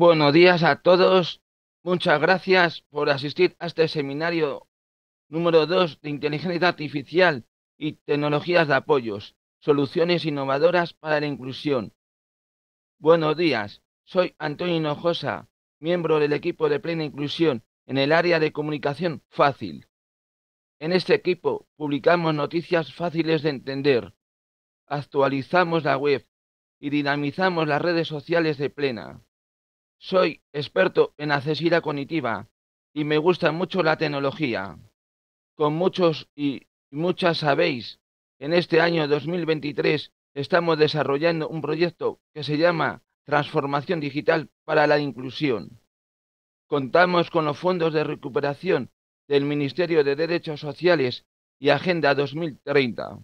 Buenos días a todos. Muchas gracias por asistir a este seminario número 2 de Inteligencia Artificial y Tecnologías de Apoyos, Soluciones Innovadoras para la Inclusión. Buenos días, soy Antonio Hinojosa, miembro del equipo de Plena Inclusión en el área de comunicación fácil. En este equipo publicamos noticias fáciles de entender, actualizamos la web y dinamizamos las redes sociales de Plena. Soy experto en accesibilidad cognitiva y me gusta mucho la tecnología. Con muchos y muchas sabéis, en este año 2023 estamos desarrollando un proyecto que se llama Transformación Digital para la Inclusión. Contamos con los fondos de recuperación del Ministerio de Derechos Sociales y Agenda 2030.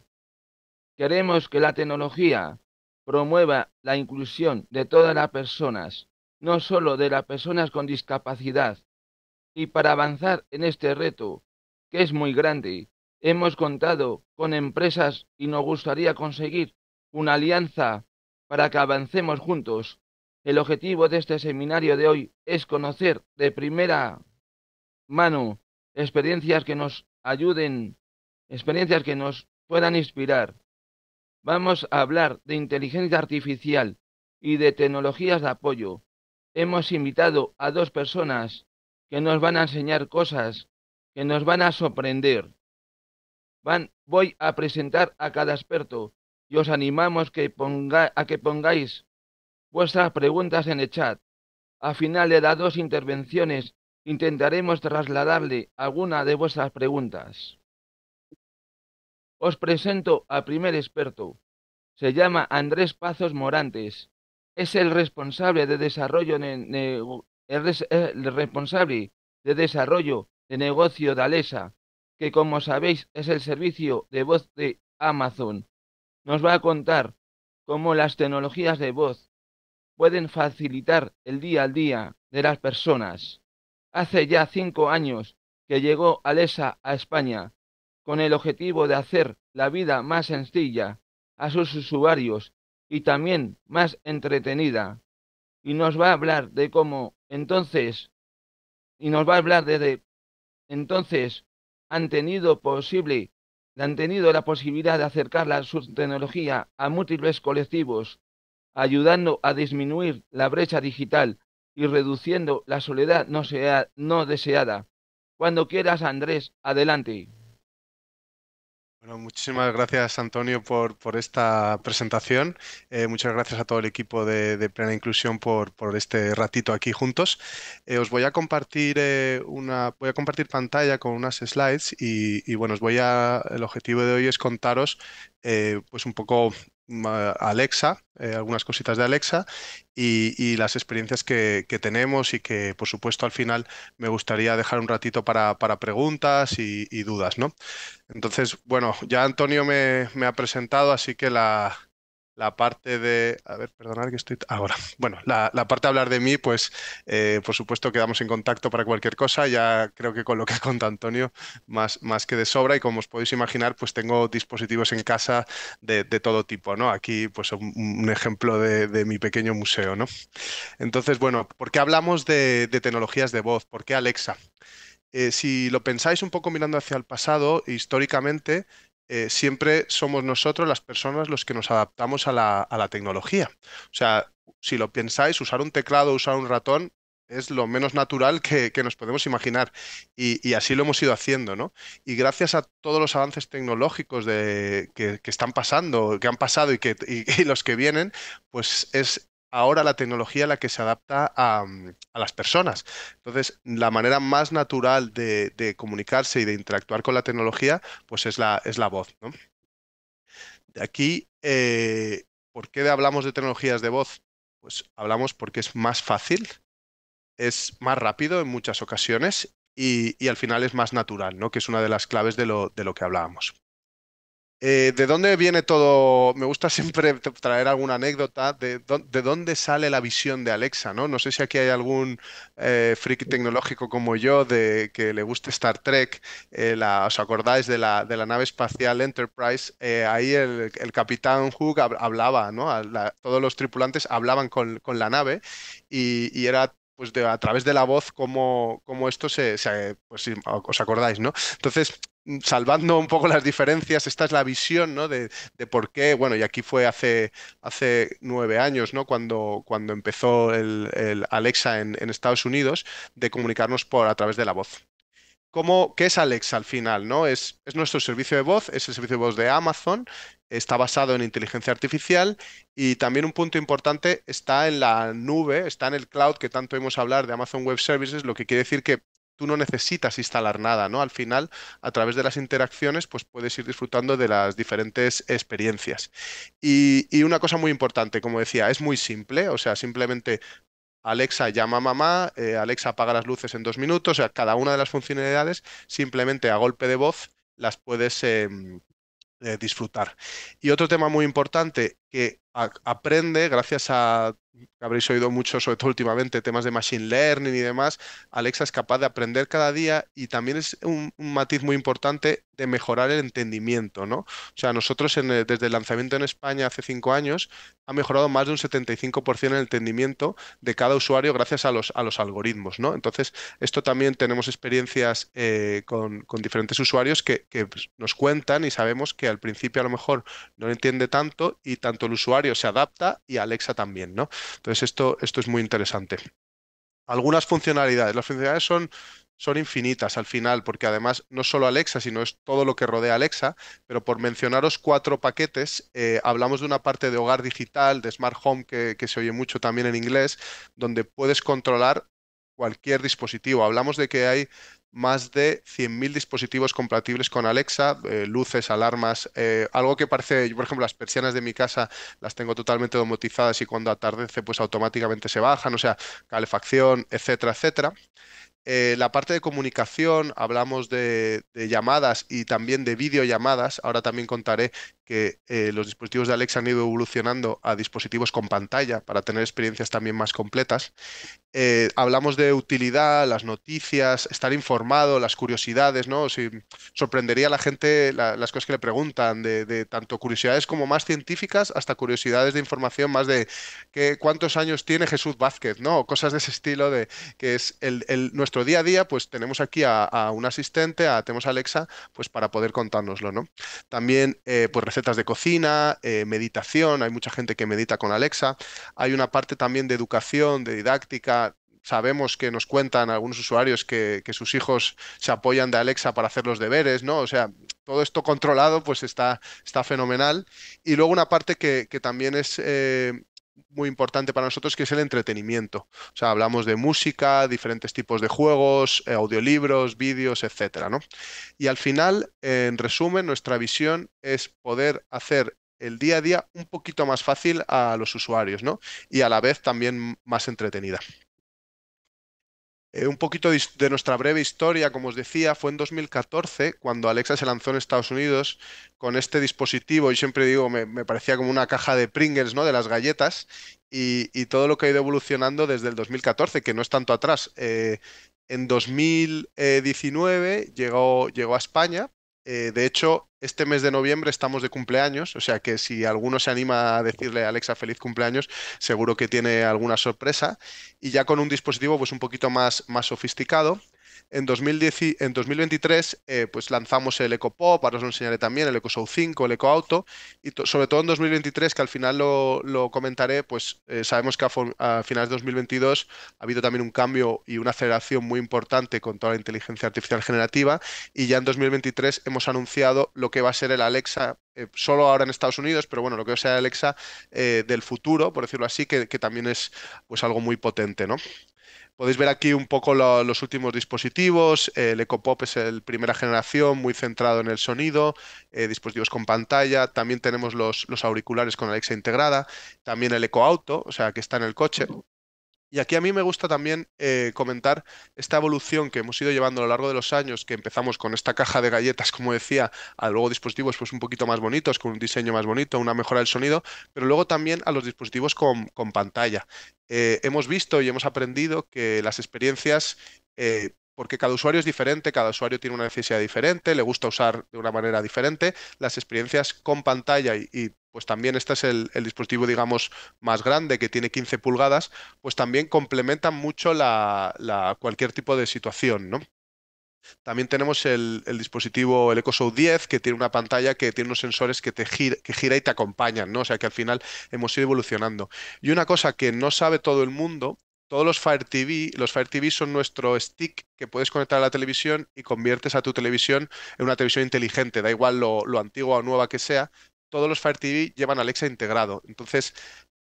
Queremos que la tecnología promueva la inclusión de todas las personas no solo de las personas con discapacidad. Y para avanzar en este reto, que es muy grande, hemos contado con empresas y nos gustaría conseguir una alianza para que avancemos juntos. El objetivo de este seminario de hoy es conocer de primera mano experiencias que nos ayuden, experiencias que nos puedan inspirar. Vamos a hablar de inteligencia artificial y de tecnologías de apoyo hemos invitado a dos personas que nos van a enseñar cosas que nos van a sorprender. Van, voy a presentar a cada experto y os animamos que a que pongáis vuestras preguntas en el chat. Al final de las dos intervenciones intentaremos trasladarle alguna de vuestras preguntas. Os presento al primer experto. Se llama Andrés Pazos Morantes es el responsable de desarrollo el responsable de desarrollo de negocio de Alesa, que como sabéis es el servicio de voz de Amazon. Nos va a contar cómo las tecnologías de voz pueden facilitar el día al día de las personas. Hace ya cinco años que llegó Alesa a España con el objetivo de hacer la vida más sencilla a sus usuarios y también más entretenida. Y nos va a hablar de cómo entonces, y nos va a hablar de, de entonces han tenido posible, han tenido la posibilidad de acercar la tecnología a múltiples colectivos, ayudando a disminuir la brecha digital y reduciendo la soledad no, sea, no deseada. Cuando quieras, Andrés, adelante. Bueno, muchísimas gracias Antonio por, por esta presentación. Eh, muchas gracias a todo el equipo de, Plena Inclusión por, este ratito aquí juntos. Eh, os voy a compartir eh, una, voy a compartir pantalla con unas slides y, bueno, os voy a. El objetivo de hoy es contaros pues un poco Mm, Alexa, eh, algunas cositas de Alexa y, las experiencias que, tenemos y que, por supuesto, al final me gustaría dejar un ratito para, preguntas y, dudas, ¿no? Entonces, bueno, ya Antonio me ha presentado, así que la, la parte de. A ver, que estoy. Ahora. Bueno, la, parte hablar de mí, pues eh, por supuesto quedamos en contacto para cualquier cosa. Ya creo que con lo que conta Antonio, más, más que de sobra. Y como os podéis imaginar, pues tengo dispositivos en casa de, todo tipo, ¿no? Aquí, pues un, ejemplo de, mi pequeño museo, ¿no? Entonces, bueno, ¿por qué hablamos de, tecnologías de voz? ¿Por qué Alexa? Eh, si lo pensáis un poco mirando hacia el pasado, históricamente, eh, siempre somos nosotros las personas los que nos adaptamos a la, tecnología. O sea, si lo pensáis, usar un teclado, usar un ratón, es lo menos natural que, nos podemos imaginar. Y, así lo hemos ido haciendo, ¿no? Y gracias a todos los avances tecnológicos de, que, están pasando, que han pasado y, que, y los que vienen, pues es ahora la tecnología la que se adapta mm, a, las personas. Entonces, la manera más natural de, comunicarse y de interactuar con la tecnología, pues es la, es la voz. De aquí, eh, ¿por qué hablamos de tecnologías de voz? Pues hablamos porque es más fácil, es más rápido en muchas ocasiones y, al final es más natural, ¿no? que es una de las claves de lo, de lo que hablábamos. Eh, ¿De dónde viene todo? Me gusta siempre traer alguna anécdota de, dónde sale la visión de Alexa, ¿no? No sé si aquí hay algún eh, friki tecnológico como yo de que le guste Star Trek. Eh, ¿Os acordáis de la, nave espacial Enterprise? Eh, ahí el, capitán Hook hablaba, ¿no? todos los tripulantes hablaban con, la nave y, era pues a través de la voz como, como esto se, pues, os acordáis, ¿no? Entonces, Mm, salvando un poco las diferencias, esta es la visión ¿no? de, por qué, bueno, y aquí fue hace, hace nueve años, ¿no? cuando, cuando empezó el, Alexa en, Estados Unidos, de comunicarnos por, a través de la voz. ¿Cómo, ¿Qué es Alexa al final? ¿no? Es, es nuestro servicio de voz, es el servicio de voz de Amazon, está basado en inteligencia artificial y también un punto importante está en la nube, está en el cloud que tanto hemos hablar de Amazon Web Services, lo que quiere decir que tú no necesitas instalar nada, ¿no? Al final, a través de las interacciones, pues puedes ir disfrutando de las diferentes experiencias. Y, una cosa muy importante, como decía, es muy simple, o sea, simplemente Alexa llama a mamá, eh, Alexa apaga las luces en dos minutos, o sea, cada una de las funcionalidades simplemente a golpe de voz las puedes em, eh, disfrutar. Y otro tema muy importante que aprende gracias a habréis oído mucho, sobre todo últimamente, temas de machine learning y demás, Alexa es capaz de aprender cada día y también es un, matiz muy importante de mejorar el entendimiento, ¿no? O sea, nosotros desde el lanzamiento en España hace cinco años ha mejorado más de un 75% el entendimiento de cada usuario gracias a los, a los algoritmos, ¿no? Entonces, esto también tenemos experiencias eh, con, diferentes usuarios que, pues, nos cuentan y sabemos que al principio a lo mejor no lo entiende tanto y tanto el usuario se adapta y Alexa también, ¿no? Entonces, esto, esto es muy interesante. Algunas funcionalidades. Las funcionalidades son son infinitas al final, porque además no solo Alexa, sino es todo lo que rodea Alexa, pero por mencionaros cuatro paquetes, eh, hablamos de una parte de hogar digital, de smart home, que, se oye mucho también en inglés, donde puedes controlar cualquier dispositivo. Hablamos de que hay más de 100.000 dispositivos compatibles con Alexa, eh, luces, alarmas, eh, algo que parece, yo por ejemplo, las persianas de mi casa las tengo totalmente domotizadas y cuando atardece pues automáticamente se bajan, o sea, calefacción, etcétera, etcétera. Eh, la parte de comunicación, hablamos de, de llamadas y también de videollamadas. Ahora también contaré que eh, los dispositivos de Alexa han ido evolucionando a dispositivos con pantalla para tener experiencias también más completas. Eh, hablamos de utilidad, las noticias, estar informado, las curiosidades, ¿no? sorprendería a la gente las cosas que le preguntan, de, tanto curiosidades como más científicas hasta curiosidades de información más de cuántos años tiene Jesús Vázquez, ¿no? Cosas de ese estilo de que es el, nuestro día a día, pues tenemos aquí a, un asistente, a, tenemos a Alexa, pues para poder contárnoslo, ¿no? También, eh, pues recetas de cocina, eh, meditación, hay mucha gente que medita con Alexa, hay una parte también de educación, de didáctica, sabemos que nos cuentan algunos usuarios que, sus hijos se apoyan de Alexa para hacer los deberes, ¿no? O sea, todo esto controlado pues está, está fenomenal. Y luego una parte que, también es eh, muy importante para nosotros, que es el entretenimiento. O sea, hablamos de música, diferentes tipos de juegos, eh, audiolibros, vídeos, etcétera, ¿no? Y al final, en resumen, nuestra visión es poder hacer el día a día un poquito más fácil a los usuarios, ¿no? Y a la vez también más entretenida. Eh, un poquito de, nuestra breve historia, como os decía, fue en 2014 cuando Alexa se lanzó en Estados Unidos con este dispositivo. Y siempre digo, me, me, parecía como una caja de Pringles, ¿no? De las galletas. Y, todo lo que ha ido evolucionando desde el 2014, que no es tanto atrás. Eh, en 2019 llegó, llegó a España eh, de hecho, este mes de noviembre estamos de cumpleaños, o sea que si alguno se anima a decirle a Alexa feliz cumpleaños, seguro que tiene alguna sorpresa. Y ya con un dispositivo pues un poquito más, más sofisticado, en, 2010, en 2023 eh, pues lanzamos el EcoPop, ahora os lo enseñaré también, el Show 5, el EcoAuto, y sobre todo en 2023, que al final lo, comentaré, pues eh, sabemos que a, finales de 2022 ha habido también un cambio y una aceleración muy importante con toda la inteligencia artificial generativa, y ya en 2023 hemos anunciado lo que va a ser el Alexa, eh, solo ahora en Estados Unidos, pero bueno, lo que va a ser el Alexa del futuro, por decirlo así, que, que también es pues algo muy potente, ¿no? Podéis ver aquí un poco los últimos dispositivos. El EcoPop es el primera generación, muy centrado en el sonido. Eh, dispositivos con pantalla. También tenemos los, los, auriculares con Alexa integrada. También el EcoAuto, o sea, que está en el coche. Y aquí a mí me gusta también eh, comentar esta evolución que hemos ido llevando a lo largo de los años, que empezamos con esta caja de galletas, como decía, a luego dispositivos pues un poquito más bonitos, con un diseño más bonito, una mejora del sonido, pero luego también a los dispositivos con, pantalla. Eh, hemos visto y hemos aprendido que las experiencias eh, porque cada usuario es diferente, cada usuario tiene una necesidad diferente, le gusta usar de una manera diferente. Las experiencias con pantalla y pues también este es el, dispositivo, digamos, más grande, que tiene 15 pulgadas, pues también complementan mucho la, cualquier tipo de situación, ¿no? También tenemos el, dispositivo, el EcoShow 10, que tiene una pantalla que tiene unos sensores que te gira, que gira y te acompañan, ¿no? O sea que al final hemos ido evolucionando. Y una cosa que no sabe todo el mundo, todos los Fire TV, los Fire TV son nuestro stick que puedes conectar a la televisión y conviertes a tu televisión en una televisión inteligente, da igual lo, lo antigua o nueva que sea, todos los Fire TV llevan Alexa integrado. Entonces,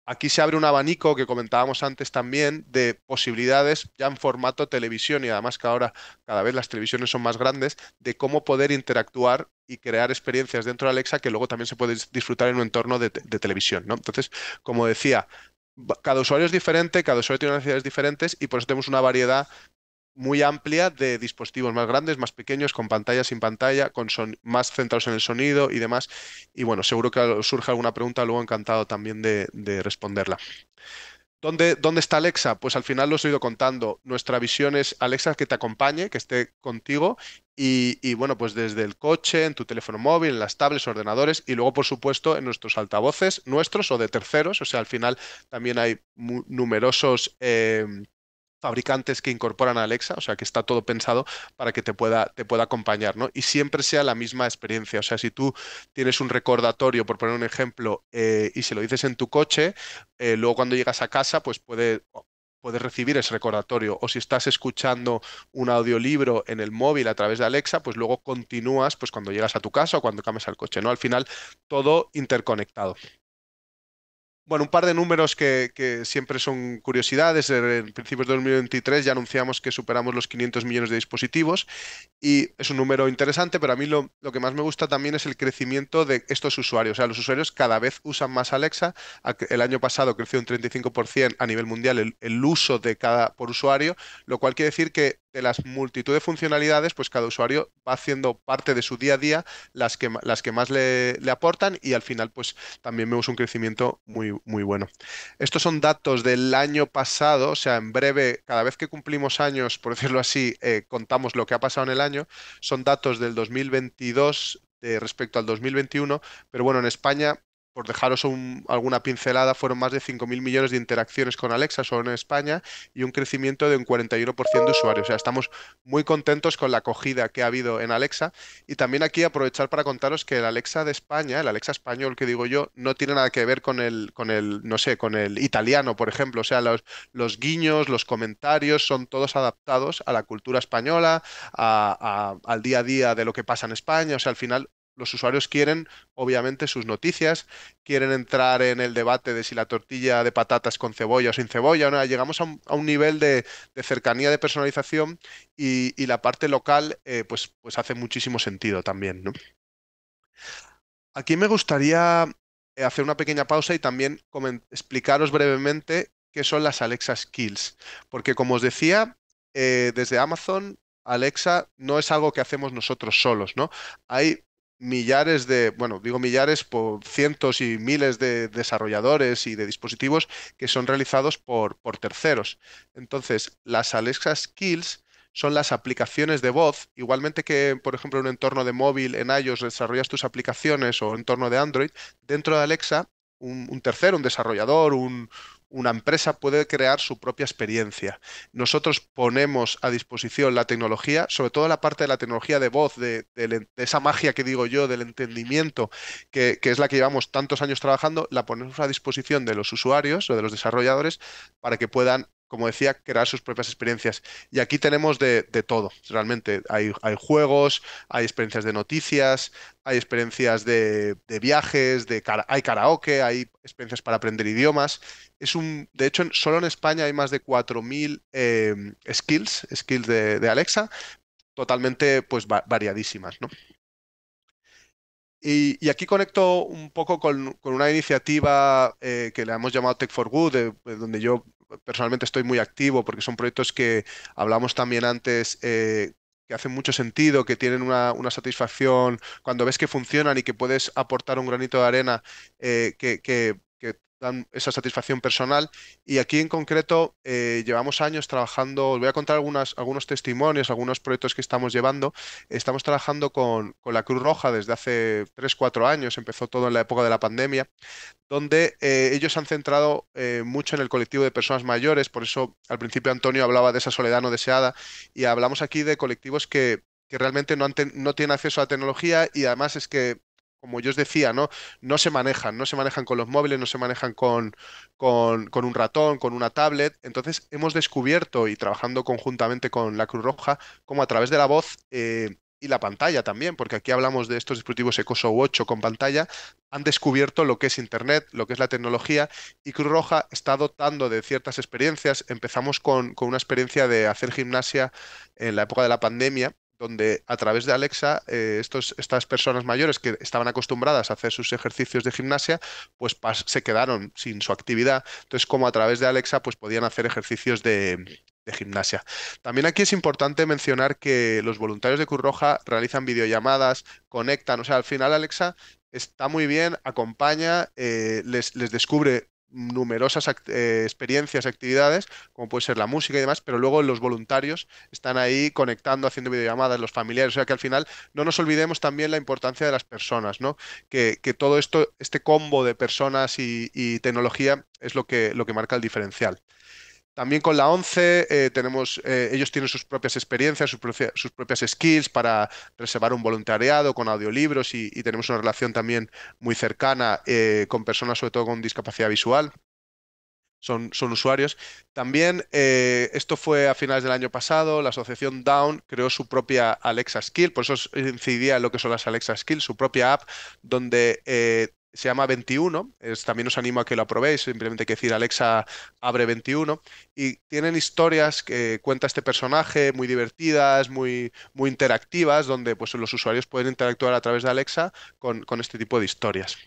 aquí se abre un abanico que comentábamos antes también de posibilidades ya en formato televisión y además que ahora cada vez las televisiones son más grandes, de cómo poder interactuar y crear experiencias dentro de Alexa que luego también se puede disfrutar en un entorno de, televisión. ¿no? Entonces, como decía, cada usuario es diferente, cada usuario tiene necesidades diferentes y por eso tenemos una variedad muy amplia de dispositivos más grandes, más pequeños, con pantalla, sin pantalla, con son más centrados en el sonido y demás. Y bueno, seguro que surge alguna pregunta, luego encantado también de, responderla. ¿Dónde, ¿Dónde, está Alexa? Pues al final lo he ido contando. Nuestra visión es Alexa que te acompañe, que esté contigo y, bueno, pues desde el coche, en tu teléfono móvil, en las tablets, ordenadores y luego, por supuesto, en nuestros altavoces, nuestros o de terceros. O sea, al final también hay numerosos... Eh, fabricantes que incorporan a Alexa, o sea que está todo pensado para que te pueda, te pueda acompañar, ¿no? Y siempre sea la misma experiencia, o sea, si tú tienes un recordatorio, por poner un ejemplo, eh, y se lo dices en tu coche, eh, luego cuando llegas a casa, pues puedes recibir ese recordatorio. O si estás escuchando un audiolibro en el móvil a través de Alexa, pues luego continúas pues cuando llegas a tu casa o cuando cambias al coche, ¿no? Al final, todo interconectado. Bueno, un par de números que, siempre son curiosidades. En principios de 2023 ya anunciamos que superamos los 500 millones de dispositivos y es un número interesante, pero a mí lo, que más me gusta también es el crecimiento de estos usuarios. O sea, los usuarios cada vez usan más Alexa. El año pasado creció un 35% a nivel mundial el, el, uso de cada por usuario, lo cual quiere decir que de las multitud de funcionalidades, pues cada usuario va haciendo parte de su día a día las que, las que más le, aportan y al final pues también vemos un crecimiento muy, muy bueno. Estos son datos del año pasado, o sea, en breve, cada vez que cumplimos años, por decirlo así, eh, contamos lo que ha pasado en el año, son datos del 2022 respecto al 2021, pero bueno, en España por dejaros alguna pincelada, fueron más de 5.000 millones de interacciones con Alexa solo en España y un crecimiento de un 41% de usuarios. O sea, estamos muy contentos con la acogida que ha habido en Alexa. Y también aquí aprovechar para contaros que el Alexa de España, el Alexa español que digo yo, no tiene nada que ver con el, con el no sé, con el italiano, por ejemplo. O sea, los, guiños, los comentarios son todos adaptados a la cultura española, al día a día de lo que pasa en España. O sea, al final los usuarios quieren, obviamente, sus noticias, quieren entrar en el debate de si la tortilla de patatas con cebolla o sin cebolla. ¿no? Llegamos a un, nivel de, cercanía, de personalización y, la parte local eh, pues, pues hace muchísimo sentido también. Aquí me gustaría eh, hacer una pequeña pausa y también explicaros brevemente qué son las Alexa Skills, porque como os decía, eh, desde Amazon Alexa no es algo que hacemos nosotros solos, ¿no? Hay millares de, bueno, digo millares por cientos y miles de desarrolladores y de dispositivos que son realizados por, por terceros. Entonces, las Alexa Skills son las aplicaciones de voz, igualmente que, por ejemplo, en un entorno de móvil, en iOS, desarrollas tus aplicaciones o en entorno de Android, dentro de Alexa, un, un tercero, un desarrollador, un, una empresa puede crear su propia experiencia. Nosotros ponemos a disposición la tecnología, sobre todo la parte de la tecnología de voz, de, esa magia que digo yo, del entendimiento, que, es la que llevamos tantos años trabajando, la ponemos a disposición de los usuarios o de los desarrolladores para que puedan como decía, crear sus propias experiencias. Y aquí tenemos de, todo, realmente. Hay, juegos, hay experiencias de noticias, hay experiencias de, viajes, de hay karaoke, hay experiencias para aprender idiomas. Es un, de hecho, solo en España hay más de 4.000 eh, skills, skills de, Alexa, totalmente pues, variadísimas. Y, aquí conecto un poco con, una iniciativa eh, que le hemos llamado Tech for Good, donde yo personalmente estoy muy activo porque son proyectos que hablamos también antes, eh, que hacen mucho sentido, que tienen una, satisfacción cuando ves que funcionan y que puedes aportar un granito de arena, eh, que, dan esa satisfacción personal. Y aquí en concreto eh, llevamos años trabajando, os voy a contar algunos testimonios, algunos proyectos que estamos llevando. Estamos trabajando con, la Cruz Roja desde hace 3-4 años, empezó todo en la época de la pandemia, donde eh, ellos han centrado eh, mucho en el colectivo de personas mayores, por eso al principio Antonio hablaba de esa soledad no deseada y hablamos aquí de colectivos que, realmente no, no tienen acceso a la tecnología y además es que como yo os decía, ¿no? se manejan, no se manejan con los móviles, no se manejan con, un ratón, con una tablet. Entonces hemos descubierto y trabajando conjuntamente con la Cruz Roja, como a través de la voz eh, y la pantalla también, porque aquí hablamos de estos dispositivos Ecoso 8 con pantalla, han descubierto lo que es Internet, lo que es la tecnología, y Cruz Roja está dotando de ciertas experiencias. Empezamos con una experiencia de hacer gimnasia en la época de la pandemia, donde a través de Alexa eh, estos, estas personas mayores que estaban acostumbradas a hacer sus ejercicios de gimnasia, pues se quedaron sin su actividad. Entonces, como a través de Alexa, pues podían hacer ejercicios de, gimnasia. También aquí es importante mencionar que los voluntarios de Cruz Roja realizan videollamadas, conectan, o sea, al final Alexa está muy bien, acompaña, eh, les, les, descubre numerosas eh, experiencias, actividades, como puede ser la música y demás, pero luego los voluntarios están ahí conectando, haciendo videollamadas, los familiares, o sea que al final no nos olvidemos también la importancia de las personas, ¿no? Que, todo esto, este combo de personas y, tecnología es lo que, lo que marca el diferencial. También con la 11 eh, tenemos, eh, ellos tienen sus propias experiencias, sus, propias, skills para reservar un voluntariado con audiolibros y, tenemos una relación también muy cercana eh, con personas, sobre todo con discapacidad visual. Son, son usuarios. También esto fue a finales del año pasado, la asociación Down creó su propia Alexa Skill, por eso incidía en lo que son las Alexa Skills, su propia app, donde se llama 21, también os animo a que lo probéis, simplemente hay que decir Alexa abre 21, y tienen historias que cuenta este personaje muy divertidas, muy, muy interactivas, donde pues, los usuarios pueden interactuar a través de Alexa con, este tipo de historias.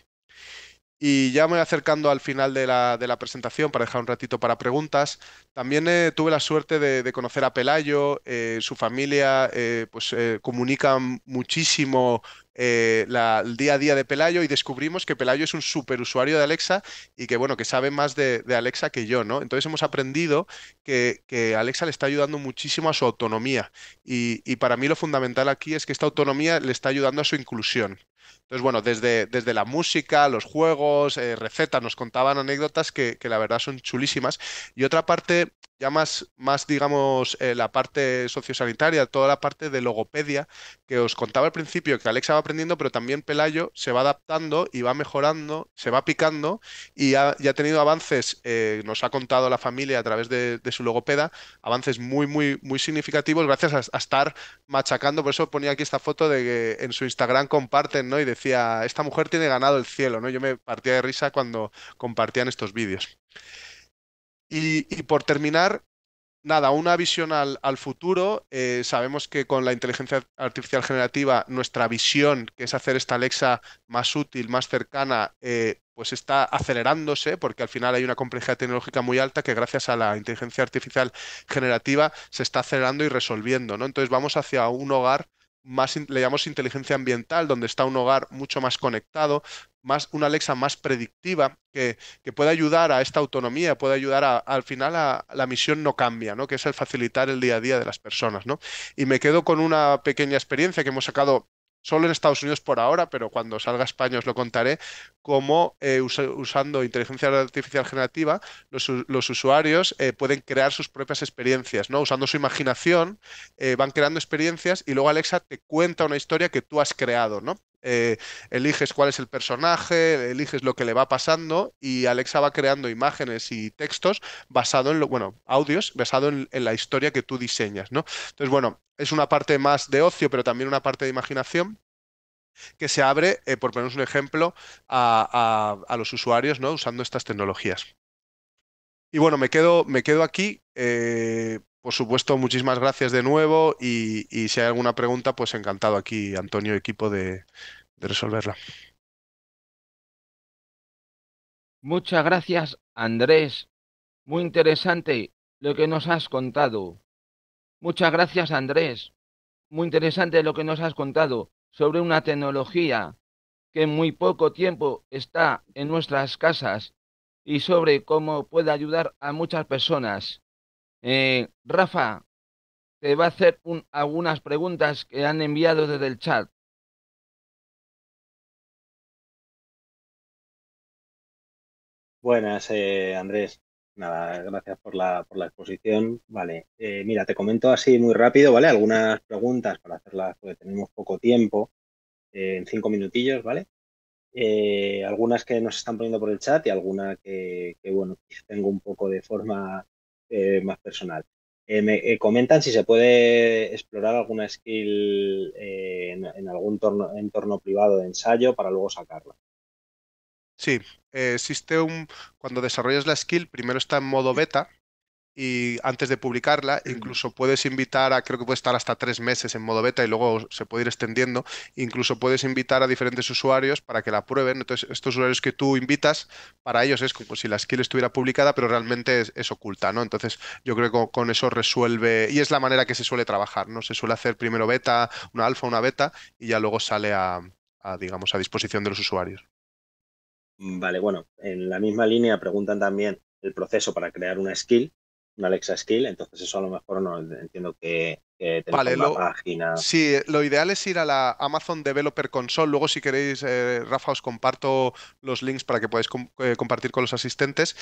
Y ya me voy acercando al final de la, presentación para dejar un ratito para preguntas. También eh, tuve la suerte de, conocer a Pelayo, eh, su familia eh, pues comunican muchísimo eh, la, el día a día de Pelayo y descubrimos que Pelayo es un superusuario de Alexa y que, bueno, que sabe más de, de Alexa que yo, ¿no? Entonces hemos aprendido que, que, Alexa le está ayudando muchísimo a su autonomía y, y para mí lo fundamental aquí es que esta autonomía le está ayudando a su inclusión. Entonces, bueno, desde, desde la música, los juegos, eh, recetas, nos contaban anécdotas que, la verdad son chulísimas. Y otra parte, ya más, más digamos, eh, la parte sociosanitaria, toda la parte de logopedia, que os contaba al principio, que Alexa va aprendiendo, pero también Pelayo se va adaptando y va mejorando, se va picando y ha, ha tenido avances, eh, nos ha contado la familia a través de, su logopeda, avances muy, muy, muy significativos gracias a, estar machacando. Por eso ponía aquí esta foto de que en su Instagram comparten, ¿no? Y de decía, esta mujer tiene ganado el cielo, ¿no? Yo me partía de risa cuando compartían estos vídeos. Y, por terminar, nada, una visión al, futuro. Eh, sabemos que con la inteligencia artificial generativa, nuestra visión, que es hacer esta Alexa más útil, más cercana, eh, pues está acelerándose, porque al final hay una complejidad tecnológica muy alta que gracias a la inteligencia artificial generativa se está acelerando y resolviendo, ¿no? Entonces vamos hacia un hogar más le llamamos inteligencia ambiental, donde está un hogar mucho más conectado, más una Alexa más predictiva que, puede ayudar a esta autonomía, puede ayudar a, al final a, la misión no cambia, ¿no? que es el facilitar el día a día de las personas. ¿no? Y me quedo con una pequeña experiencia que hemos sacado solo en Estados Unidos por ahora, pero cuando salga a España os lo contaré, cómo eh, usando inteligencia artificial generativa los, usuarios eh, pueden crear sus propias experiencias, ¿no? Usando su imaginación, eh, van creando experiencias y luego Alexa te cuenta una historia que tú has creado, ¿no? Eh, eliges cuál es el personaje, eliges lo que le va pasando y Alexa va creando imágenes y textos basado en lo, bueno, audios basado en, la historia que tú diseñas, ¿no? Entonces, bueno, es una parte más de ocio, pero también una parte de imaginación que se abre, eh, por ponernos un ejemplo, a, a, los usuarios ¿no? usando estas tecnologías. Y bueno, me quedo, me quedo aquí. Eh, por supuesto, muchísimas gracias de nuevo y, si hay alguna pregunta, pues encantado aquí, Antonio, equipo, de resolverla. Muchas gracias, Andrés. Muy interesante lo que nos has contado. Muchas gracias, Andrés. Muy interesante lo que nos has contado sobre una tecnología que en muy poco tiempo está en nuestras casas y sobre cómo puede ayudar a muchas personas. Eh, Rafa, te va a hacer algunas preguntas que han enviado desde el chat. Buenas, eh, Andrés. Nada, gracias por la, exposición. Vale, eh, mira, te comento así muy rápido, ¿vale? Algunas preguntas para hacerlas porque tenemos poco tiempo, en cinco minutillos, ¿vale? algunas que nos están poniendo por el chat y alguna que, que bueno, tengo un poco de forma eh, más personal. Eh, me eh, comentan si se puede explorar alguna skill en, algún entorno privado de ensayo para luego sacarla. Sí, existe un. Cuando desarrollas la skill, primero está en modo beta, y antes de publicarla, incluso puedes invitar a, creo que puede estar hasta tres meses en modo beta y luego se puede ir extendiendo, incluso puedes invitar a diferentes usuarios para que la prueben. Entonces, estos usuarios que tú invitas, para ellos es como si la skill estuviera publicada, pero realmente es, oculta, ¿no? Entonces, yo creo que con, eso resuelve, y es la manera que se suele trabajar, ¿no? Se suele hacer primero beta, una alfa, una beta, y ya luego sale a digamos, a disposición de los usuarios. Vale, bueno, en la misma línea preguntan también el proceso para crear una skill una Alexa Skill, entonces eso a lo mejor no entiendo que, que vale, lo, página. Sí, lo ideal es ir a la Amazon Developer Console. Luego, si queréis, eh, Rafa, os comparto los links para que podáis eh, compartir con los asistentes.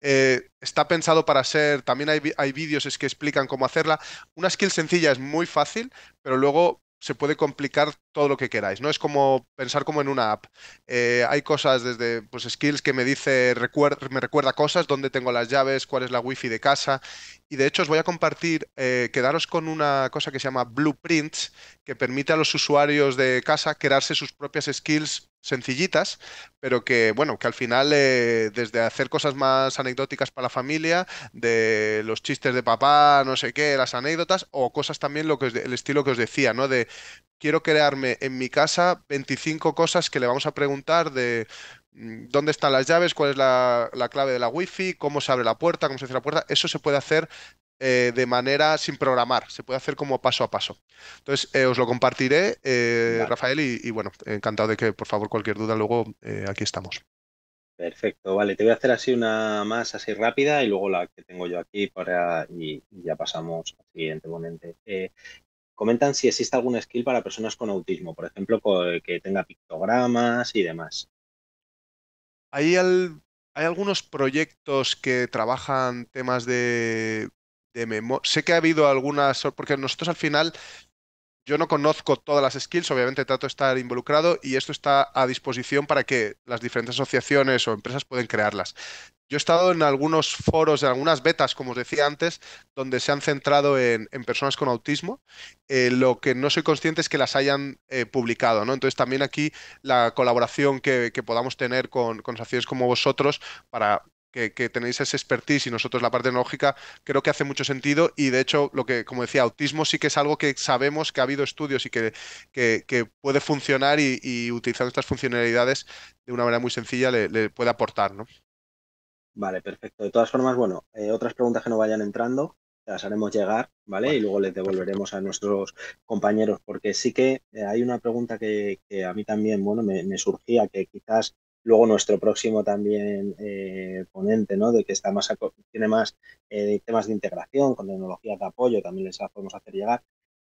Eh, está pensado para ser, también hay, hay vídeos es que explican cómo hacerla. Una skill sencilla es muy fácil, pero luego se puede complicar todo lo que queráis, ¿no? Es como pensar como en una app. Eh, hay cosas desde pues, skills que me dice, me recuerda cosas, dónde tengo las llaves, cuál es la wifi de casa. Y de hecho os voy a compartir, eh, quedaros con una cosa que se llama Blueprints, que permite a los usuarios de casa crearse sus propias skills sencillitas, pero que, bueno, que al final, eh, desde hacer cosas más anecdóticas para la familia, de los chistes de papá, no sé qué, las anécdotas, o cosas también, lo que el estilo que os decía, ¿no? De quiero crearme en mi casa 25 cosas que le vamos a preguntar de mm, dónde están las llaves, cuál es la, clave de la wifi, cómo se abre la puerta, cómo se cierra la puerta. Eso se puede hacer eh, de manera sin programar, se puede hacer como paso a paso. Entonces, eh, os lo compartiré, eh, Rafael, y, bueno, encantado de que por favor cualquier duda luego aquí estamos. Perfecto, vale, te voy a hacer así una más así rápida y luego la que tengo yo aquí para y, ya pasamos al siguiente ponente. Comentan si existe algún skill para personas con autismo, por ejemplo, eh, que tenga pictogramas y demás. Hay, algunos proyectos que trabajan temas de, de memoria. Sé que ha habido algunas, porque nosotros al final yo no conozco todas las skills, obviamente trato de estar involucrado y esto está a disposición para que las diferentes asociaciones o empresas pueden crearlas. Yo he estado en algunos foros, en algunas betas, como os decía antes, donde se han centrado en, personas con autismo. Eh, lo que no soy consciente es que las hayan eh, publicado, ¿no? Entonces también aquí la colaboración que, podamos tener con, con como vosotros para que, tenéis ese expertise y nosotros la parte tecnológica, creo que hace mucho sentido y de hecho, lo que, como decía, autismo sí que es algo que sabemos que ha habido estudios y que, puede funcionar y, utilizando estas funcionalidades de una manera muy sencilla le, le puede aportar, ¿no? Vale, perfecto. De todas formas, bueno, eh, otras preguntas que no vayan entrando las haremos llegar, ¿vale? y luego les devolveremos a nuestros compañeros, porque sí que eh, hay una pregunta que, a mí también, bueno, me, surgía que quizás luego nuestro próximo también eh, ponente, ¿no? De que está más tiene más temas de integración con tecnologías de apoyo, también les podemos hacer llegar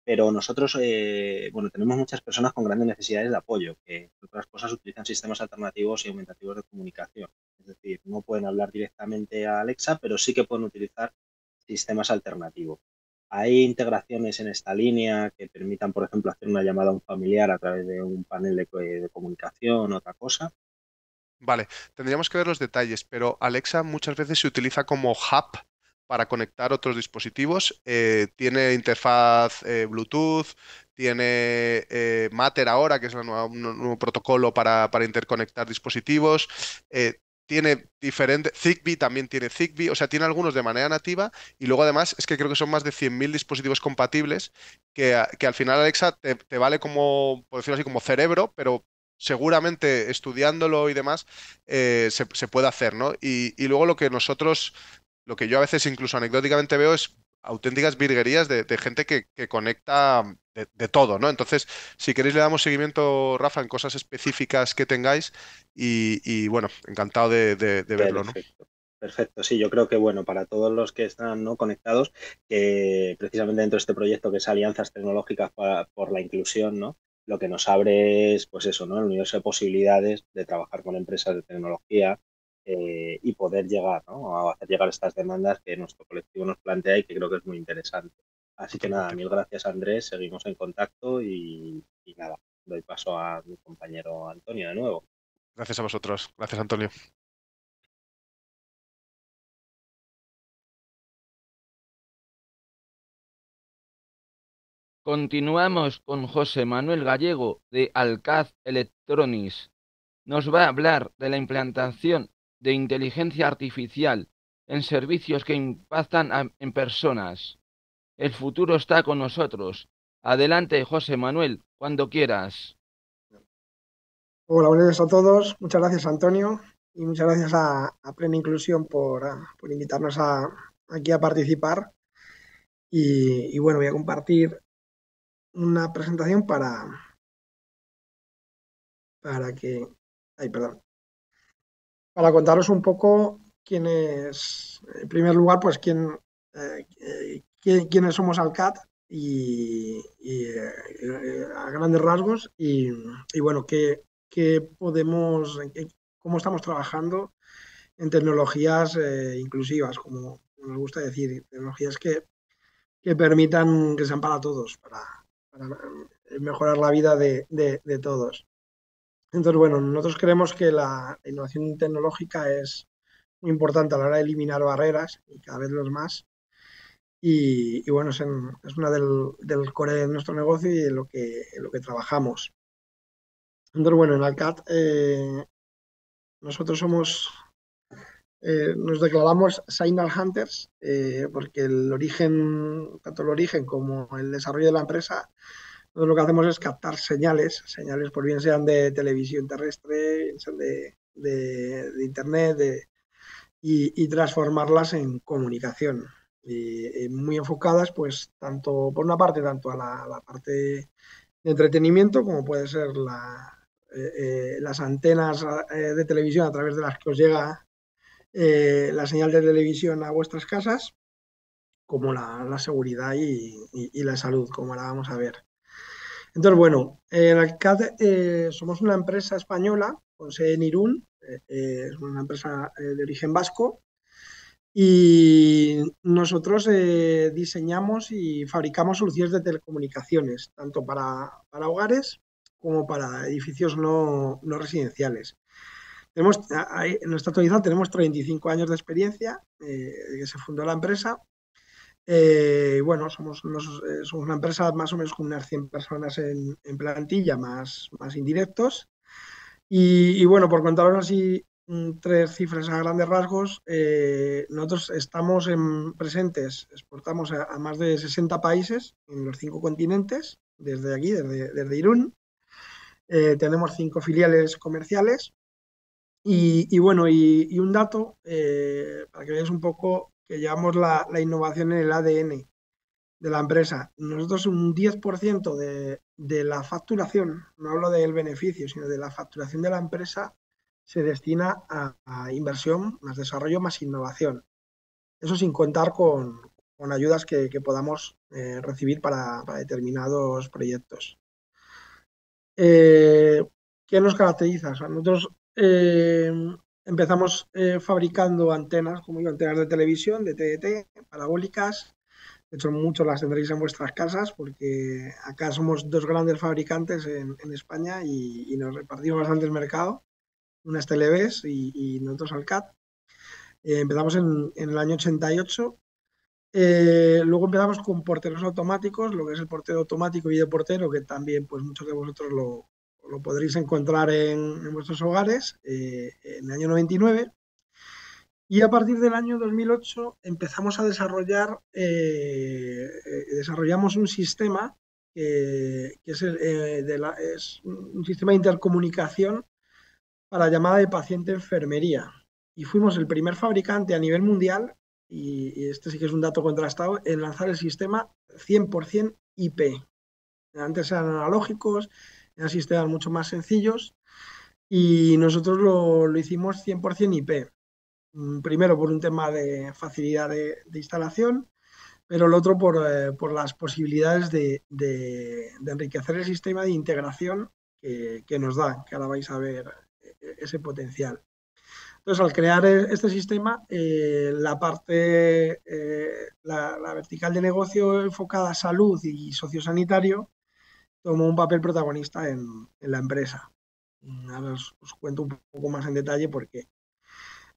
pero nosotros, eh, bueno, tenemos muchas personas con grandes necesidades de apoyo, que entre otras cosas utilizan sistemas alternativos y aumentativos de comunicación. Es decir, no pueden hablar directamente a Alexa, pero sí que pueden utilizar sistemas alternativos. Hay integraciones en esta línea que permitan, por ejemplo, hacer una llamada a un familiar a través de un panel de, eh, de comunicación, otra cosa. Vale, tendríamos que ver los detalles, pero Alexa muchas veces se utiliza como hub para conectar otros dispositivos. Eh, tiene interfaz eh, Bluetooth, tiene eh, Matter ahora, que es un, nuevo protocolo para, interconectar dispositivos. tiene diferente Zigbee también tiene Zigbee, o sea, tiene algunos de manera nativa y luego además es que creo que son más de 100.000 dispositivos compatibles que, al final Alexa te, vale como, por decirlo así, como cerebro, pero seguramente estudiándolo y demás se, puede hacer, ¿no? y, luego lo que nosotros lo que yo a veces incluso anecdóticamente veo es auténticas virguerías de, gente que, conecta mm, de, todo, ¿no? Entonces, si queréis le damos seguimiento, Rafa, en cosas específicas que tengáis y, bueno, encantado de, verlo, perfecto, Perfecto, sí, yo creo que bueno, para todos los que están ¿no? conectados, que precisamente dentro de este proyecto que es Alianzas Tecnológicas por la Inclusión, ¿no? Lo que nos abre es, pues eso, ¿no? El universo de posibilidades de trabajar con empresas de tecnología, eh, y poder llegar, A hacer llegar estas demandas que nuestro colectivo nos plantea y que creo que es muy interesante. Así que nada, mil gracias Andrés, seguimos en contacto y, y nada, doy paso a mi compañero Antonio de nuevo. Gracias a vosotros, gracias Antonio. Continuamos con José Manuel Gallego de Alcaz Electronics. Nos va a hablar de la implantación de inteligencia artificial en servicios que impactan en personas. El futuro está con nosotros. Adelante, José Manuel, cuando quieras. Hola, buenas a todos. Muchas gracias, Antonio. Y muchas gracias a, Plena Inclusión por, ah, invitarnos aquí a participar. Y, y bueno, voy a compartir una presentación para, para que... Ay, perdón para contaros un poco quién es, en primer lugar, pues quién, eh, eh, quiénes somos Alcat y, y eh, a grandes rasgos y, bueno, qué, podemos, cómo estamos trabajando en tecnologías inclusivas, como nos gusta decir, tecnologías que, que permitan que sean para todos, para, mejorar la vida de, de todos. Entonces, bueno, nosotros creemos que la innovación tecnológica es muy importante a la hora de eliminar barreras y cada vez los más. Y, bueno, es, una del, core de nuestro negocio y de lo que, lo que trabajamos. Entonces, bueno, en Alcat eh, nosotros somos, eh, nos declaramos signal hunters eh, porque el origen, tanto el origen como el desarrollo de la empresa lo que hacemos es captar señales, señales por pues bien sean de televisión terrestre, sean de, internet, y, transformarlas en comunicación. Y, muy enfocadas, pues, tanto, por una parte, tanto a la, parte de entretenimiento, como puede ser eh, eh, las antenas eh, de televisión a través de las que os llega la señal de televisión a vuestras casas, como la, seguridad y, y, la salud, como la vamos a ver. Entonces, bueno, en Alcat, eh, somos una empresa española con sede en Irún, eh, eh, es una empresa de origen vasco, y nosotros diseñamos y fabricamos soluciones de telecomunicaciones, tanto para, hogares como para edificios no, residenciales. Tenemos, en nuestra actualidad tenemos 35 años de experiencia, desde que se fundó la empresa, eh, bueno, eh, somos, una empresa más o menos con unas 100 personas en, plantilla, más, más indirectos. Y, bueno, por contaros así mm, tres cifras a grandes rasgos, eh, nosotros estamos en, presentes, exportamos a, más de 60 países en los cinco continentes, desde aquí, desde, desde Irún. tenemos cinco filiales comerciales. Y, bueno, y, y un dato para que veáis un poco que llevamos la, innovación en el ADN de la empresa. Nosotros un 10% de, la facturación, no hablo del beneficio, sino de la facturación de la empresa, se destina a, inversión, más desarrollo, más innovación. Eso sin contar con, ayudas que, podamos eh, recibir para, determinados proyectos. Eh, ¿Qué nos caracteriza? nosotros eh, Empezamos eh, fabricando antenas, como digo, antenas de televisión, de TDT, parabólicas. De hecho, muchos las tendréis en vuestras casas porque acá somos dos grandes fabricantes en, España y, nos repartimos bastante el mercado. Unas Televes y, y nosotros Alcat. Eh, empezamos en, el año 88. Eh, luego empezamos con porteros automáticos, lo que es el portero automático y de portero, que también pues muchos de vosotros lo, lo podréis encontrar en, vuestros hogares eh, en el año 99. Y a partir del año 2008 empezamos a desarrollar, eh, eh, desarrollamos un sistema que es, un sistema de intercomunicación para llamada de paciente enfermería. Y fuimos el primer fabricante a nivel mundial, y, y este sí que es un dato contrastado, en lanzar el sistema 100% IP. Antes eran analógicos, eran sistemas mucho más sencillos y nosotros lo, hicimos 100% IP. Mm, primero por un tema de facilidad de, instalación, pero el otro por, eh, las posibilidades de, enriquecer el sistema de integración que, nos da, que ahora vais a ver eh, ese potencial. Entonces, al crear e, este sistema, eh, la parte, la, la, vertical de negocio enfocada a salud y sociosanitario, tomó un papel protagonista en, la empresa. Mm, ahora os, cuento un poco más en detalle porque,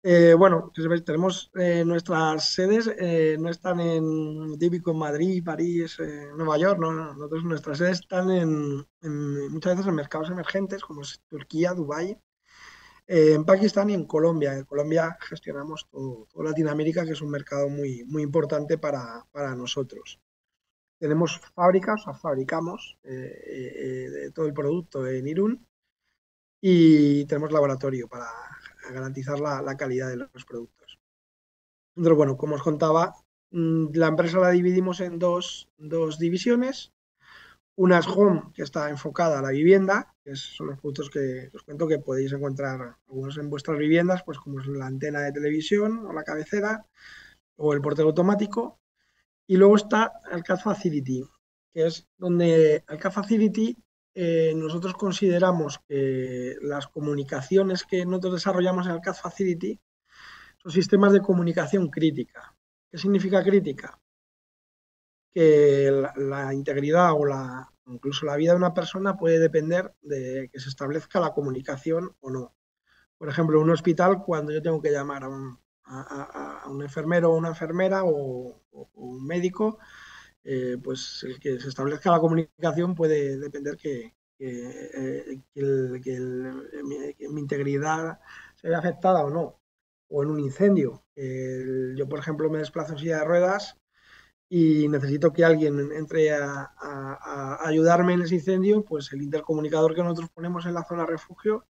eh, bueno, tenemos eh, nuestras sedes, eh, no están en típico en Madrid, París, eh, Nueva York, no, nuestras sedes están en, muchas veces en mercados emergentes como es Turquía, Dubái, en Pakistán y en Colombia. En Colombia gestionamos todo, toda Latinoamérica, que es un mercado muy, muy importante para, para nosotros tenemos fábricas, o sea, fabricamos eh, eh, eh, todo el producto en Irún y tenemos laboratorio para garantizar la, calidad de los productos. Pero bueno, como os contaba, mm, la empresa la dividimos en dos, divisiones. Una es Home, que está enfocada a la vivienda, que son los productos que os cuento que podéis encontrar algunos en vuestras viviendas, pues como es la antena de televisión o la cabecera o el portero automático. Y luego está el Alcat Facility, que es donde Alcat Facility eh, nosotros consideramos que las comunicaciones que nosotros desarrollamos en el CAD Facility son sistemas de comunicación crítica. ¿Qué significa crítica? Que la, integridad o la, incluso la vida de una persona puede depender de que se establezca la comunicación o no. Por ejemplo, un hospital, cuando yo tengo que llamar a un a, un enfermero o una enfermera o, un médico, eh, pues el que se establezca la comunicación puede depender eh, eh, que, mi integridad se vea afectada o no, o en un incendio. yo, por ejemplo, me desplazo en silla de ruedas y necesito que alguien entre a, a, ayudarme en ese incendio, pues el intercomunicador que nosotros ponemos en la zona refugio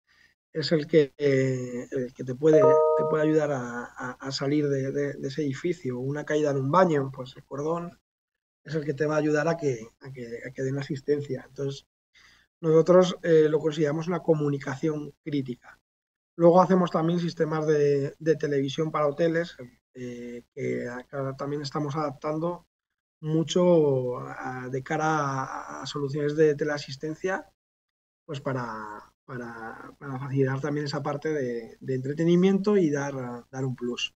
es el que, eh, el que te, puede, te puede ayudar a, salir de, ese edificio. Una caída en un baño, pues el cordón es el que te va a ayudar a que, a den asistencia. Entonces, nosotros eh, lo consideramos una comunicación crítica. Luego hacemos también sistemas de, televisión para hoteles, eh, que también estamos adaptando mucho de cara a, a soluciones de teleasistencia, pues para, para, facilitar también esa parte de, entretenimiento y dar, dar, un plus.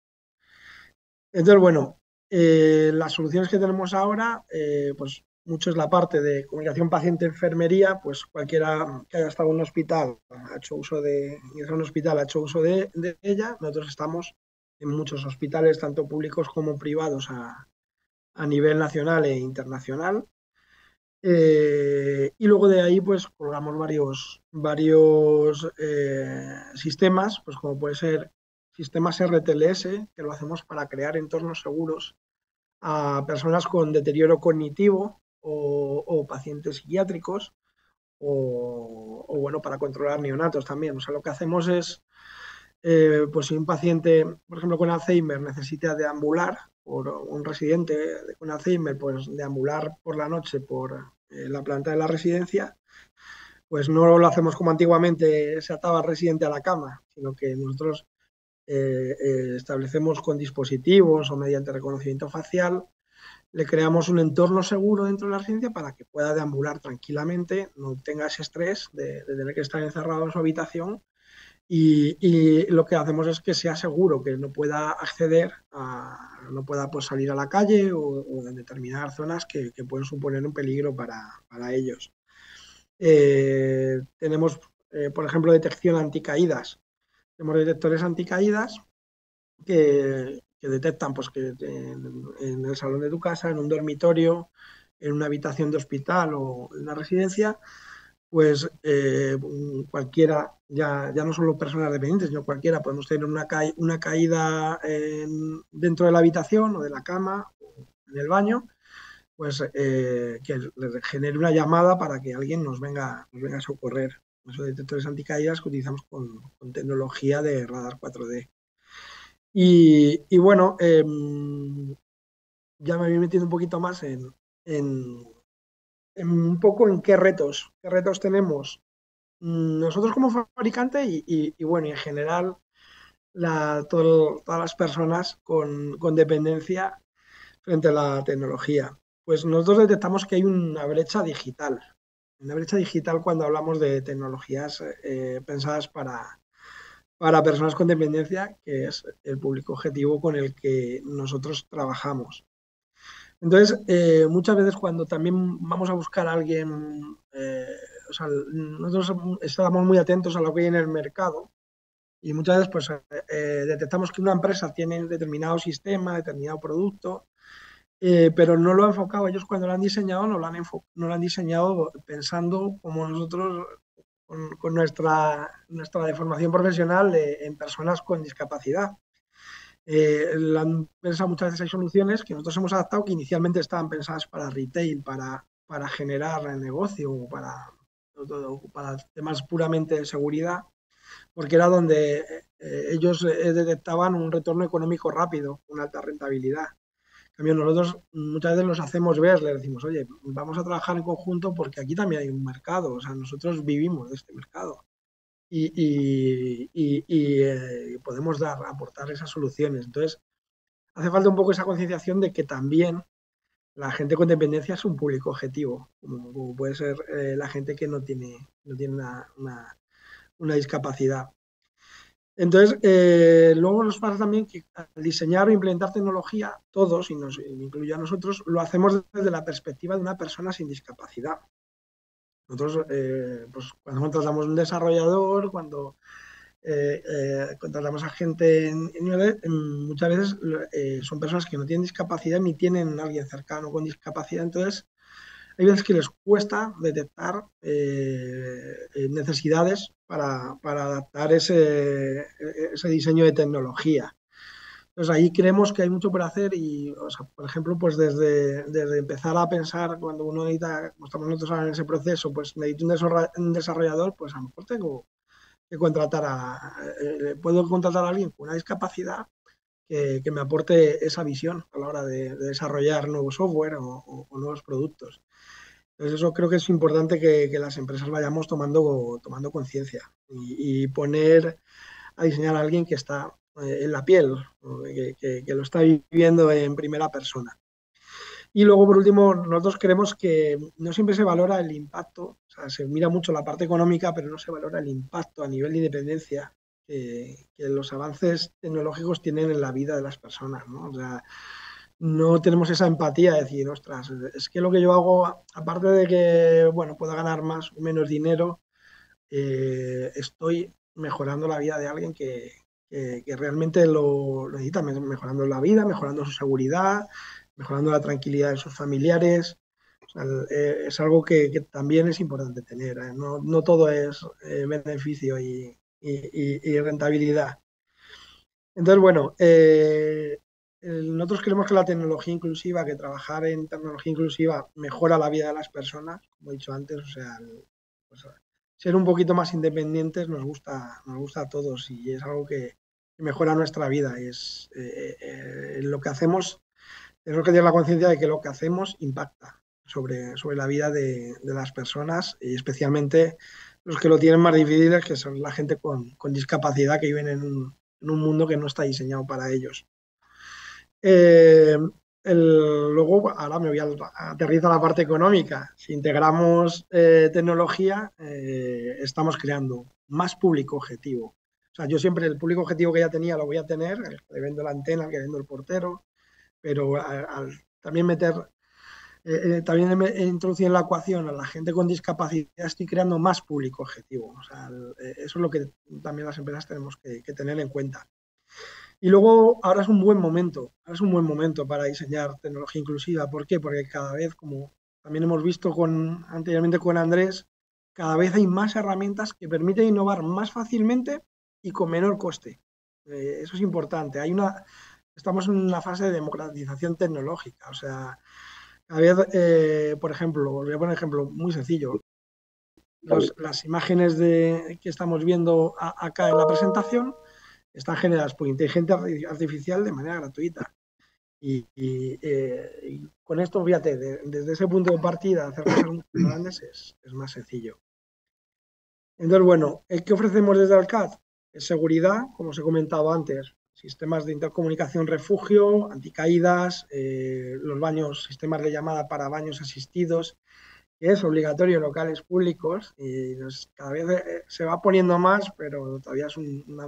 Entonces, bueno, eh, las soluciones que tenemos ahora, eh, pues mucho es la parte de comunicación paciente-enfermería, pues cualquiera que haya estado en un hospital, ha hecho uso de, un hospital, ha hecho uso ella. Nosotros estamos en muchos hospitales, tanto públicos como privados, a nivel nacional e internacional. Eh, y luego de ahí, pues colgamos varios, varios eh, sistemas, pues como puede ser sistemas RTLS, que lo hacemos para crear entornos seguros a personas con deterioro cognitivo o, pacientes psiquiátricos, o, bueno, para controlar neonatos también. O sea, lo que hacemos es, eh, pues si un paciente, por ejemplo, con Alzheimer necesita deambular, por un residente con Alzheimer, pues deambular por la noche por eh, la planta de la residencia, pues no lo hacemos como antiguamente se ataba al residente a la cama, sino que nosotros eh, eh, establecemos con dispositivos o mediante reconocimiento facial, le creamos un entorno seguro dentro de la residencia para que pueda deambular tranquilamente, no tenga ese estrés de tener que estar encerrado en su habitación y, lo que hacemos es que sea seguro, que no pueda acceder, a, no pueda pues, salir a la calle o, en determinadas zonas que, pueden suponer un peligro para, ellos. Eh, tenemos, eh, por ejemplo, detección anticaídas. Tenemos detectores anticaídas que, detectan pues, que en, en el salón de tu casa, en un dormitorio, en una habitación de hospital o en una residencia, pues eh, cualquiera, ya, no solo personas dependientes, sino cualquiera, podemos tener una, una caída eh, dentro de la habitación o de la cama o en el baño, pues eh, que le genere una llamada para que alguien nos venga, venga a socorrer. Esos detectores anticaídas que utilizamos con, tecnología de radar 4D. Y, bueno, em, ya me voy metiendo un poquito más en un poco en qué retos, qué retos tenemos mm, nosotros como fabricante y, bueno, en general todas las personas con, dependencia frente a la tecnología. Pues nosotros detectamos que hay una brecha digital. Una brecha digital cuando hablamos de tecnologías eh, pensadas para personas con dependencia, que es el público objetivo con el que nosotros trabajamos. Entonces, eh, muchas veces cuando también vamos a buscar a alguien, eh, nosotros estábamos muy atentos a lo que hay en el mercado y muchas veces pues eh, detectamos que una empresa tiene determinado sistema, determinado producto, pero no lo ha enfocado. Ellos cuando lo han diseñado no lo han, no lo han diseñado pensando como nosotros con, nuestra, nuestra deformación profesional en personas con discapacidad eh, muchas veces hay soluciones que nosotros hemos adaptado que inicialmente estaban pensadas para retail, para, para generar el negocio o para, temas puramente de seguridad, porque era donde eh, ellos eh, detectaban un retorno económico rápido, una alta rentabilidad. En cambio, nosotros muchas veces los hacemos ver, le decimos, oye, vamos a trabajar en conjunto porque aquí también hay un mercado, o sea, nosotros vivimos de este mercado y, eh, podemos dar, aportar esas soluciones. Entonces, hace falta un poco esa concienciación de que también la gente con dependencia es un público objetivo, como, puede ser eh, la gente que no tiene, no tiene una, discapacidad. Entonces, eh, luego nos pasa también que al diseñar o implementar tecnología, todos, y nos incluye a nosotros, lo hacemos desde la perspectiva de una persona sin discapacidad. Nosotros, eh, pues, cuando contratamos un desarrollador, cuando eh, eh contratamos a gente en, en, em, muchas veces eh, son personas que no tienen discapacidad ni tienen a alguien cercano con discapacidad, entonces hay veces que les cuesta detectar necesidades para, adaptar e, e, ese, diseño de tecnología. Entonces ahí creemos que hay mucho por hacer y, por ejemplo, pues desde, desde empezar a pensar cuando uno necesita, como estamos nosotros ahora en ese proceso, pues necesito un desarrollador, pues a lo mejor tengo que contratar a, eh, eh, puedo contratar a alguien con una discapacidad que, me aporte esa visión a la hora de, desarrollar nuevo software o, nuevos productos. Entonces eso creo que es importante que, las empresas vayamos tomando, tomando conciencia y poner a diseñar a alguien que está eh, en la piel, que, lo está viviendo en primera persona. Y luego, por último, nosotros creemos que no siempre se valora el impacto, o sea, se mira mucho la parte económica, pero no se valora el impacto a nivel de independencia que, los avances tecnológicos tienen en la vida de las personas. ¿no? O sea, no tenemos esa empatía de decir, ostras, es que lo que yo hago, aparte de que, bueno, pueda ganar más o menos dinero, eh, estoy mejorando la vida de alguien que, eh, que realmente lo, necesitan, mejorando la vida, mejorando su seguridad, mejorando la tranquilidad de sus familiares. Eh, es algo que, también es importante tener. ¿eh? No, todo es beneficio y, rentabilidad. Entonces, bueno, nosotros creemos que la tecnología inclusiva, que trabajar en tecnología inclusiva mejora la vida de las personas, como he dicho antes, o sea, pues, ser un poquito más independientes nos gusta, nos gusta a todos y es algo que, mejora nuestra vida. Es eh, eh, lo que hacemos, tenemos que tener la conciencia de que lo que hacemos impacta sobre, sobre la vida de, las personas y especialmente los que lo tienen más difíciles, que son la gente con, discapacidad que viven en un, mundo que no está diseñado para ellos. Eh, luego, ahora me voy a, a aterrizar a la parte económica. Si integramos tecnología, estamos creando más público objetivo, o sea, yo siempre el público objetivo que ya tenía lo voy a tener, el vendo la antena, el que vendo el portero, pero al, también meter, eh, eh, también introducir en la ecuación a la gente con discapacidad, estoy creando más público objetivo. O sea, eh, eso es lo que también las empresas tenemos que, tener en cuenta. Y luego ahora es un buen momento, ahora es un buen momento para diseñar tecnología inclusiva. ¿Por qué? Porque cada vez, como también hemos visto con, anteriormente con Andrés, cada vez hay más herramientas que permiten innovar más fácilmente y con menor coste. Eh, eso es importante. Hay una, estamos en una fase de democratización tecnológica. O sea, eh, por ejemplo, voy a poner un ejemplo muy sencillo. las imágenes de, que estamos viendo acá en la presentación están generadas por inteligencia artificial de manera gratuita. Y, eh, con esto, fíjate, desde ese punto de partida, hacer cosas grandes es, es más sencillo. Entonces, bueno, ¿qué ofrecemos desde Alcat? seguridad, como os he comentado antes, sistemas de intercomunicación refugio, anticaídas, eh, los baños, sistemas de llamada para baños asistidos, que es obligatorio en locales públicos y pues, cada vez eh, se va poniendo más, pero todavía es una,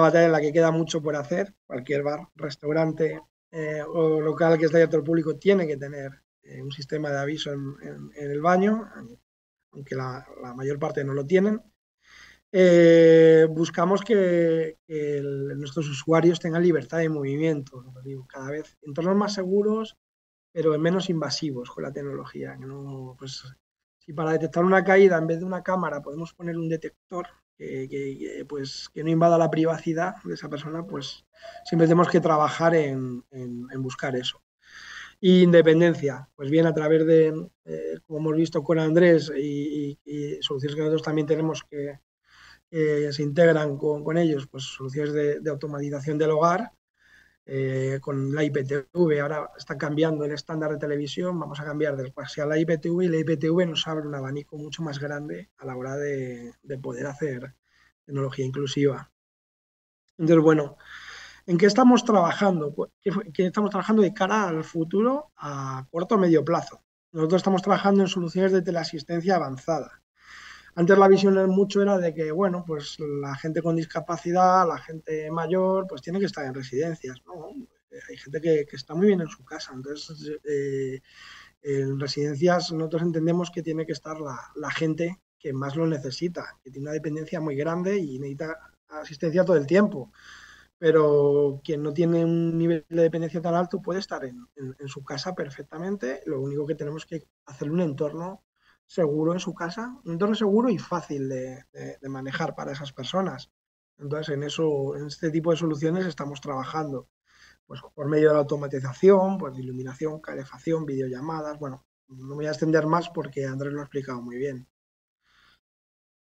batalla en la que queda mucho por hacer. Cualquier bar, restaurante eh, o local que esté abierto al público tiene que tener un sistema de aviso en, el baño, aunque la mayor parte no lo tienen. Eh, buscamos que, nuestros usuarios tengan libertad de movimiento, digo, cada vez en entornos más seguros, pero menos invasivos con la tecnología. pues, si para detectar una caída en vez de una cámara podemos poner un detector que, pues, que no invada la privacidad de esa persona, pues siempre tenemos que trabajar en, buscar eso. Y independencia, pues bien a través de, eh, como hemos visto con Andrés y, y soluciones que nosotros también tenemos que, eh, se integran con, ellos pues, soluciones de, automatización del hogar, eh, con la IPTV. Ahora está cambiando el estándar de televisión, vamos a cambiar del a la IPTV y la IPTV nos abre un abanico mucho más grande a la hora de, poder hacer tecnología inclusiva. Entonces, bueno, ¿en qué estamos trabajando? Pues, ¿Qué, qué estamos trabajando de cara al futuro a corto o medio plazo? Nosotros estamos trabajando en soluciones de teleasistencia avanzada. Antes la visión mucho era de que, bueno, pues la gente con discapacidad, la gente mayor, pues tiene que estar en residencias, ¿no? Eh, hay gente que, está muy bien en su casa, entonces eh, en residencias nosotros entendemos que tiene que estar la, gente que más lo necesita, que tiene una dependencia muy grande y necesita asistencia todo el tiempo pero quien no tiene un nivel de dependencia tan alto puede estar en, su casa perfectamente. Lo único que tenemos que hacer un entorno seguro en su casa, un entorno seguro y fácil de, manejar para esas personas. Entonces, en, eso, en este tipo de soluciones estamos trabajando, pues por medio de la automatización, pues iluminación, calefacción, videollamadas, bueno, no voy a extender más porque Andrés lo ha explicado muy bien.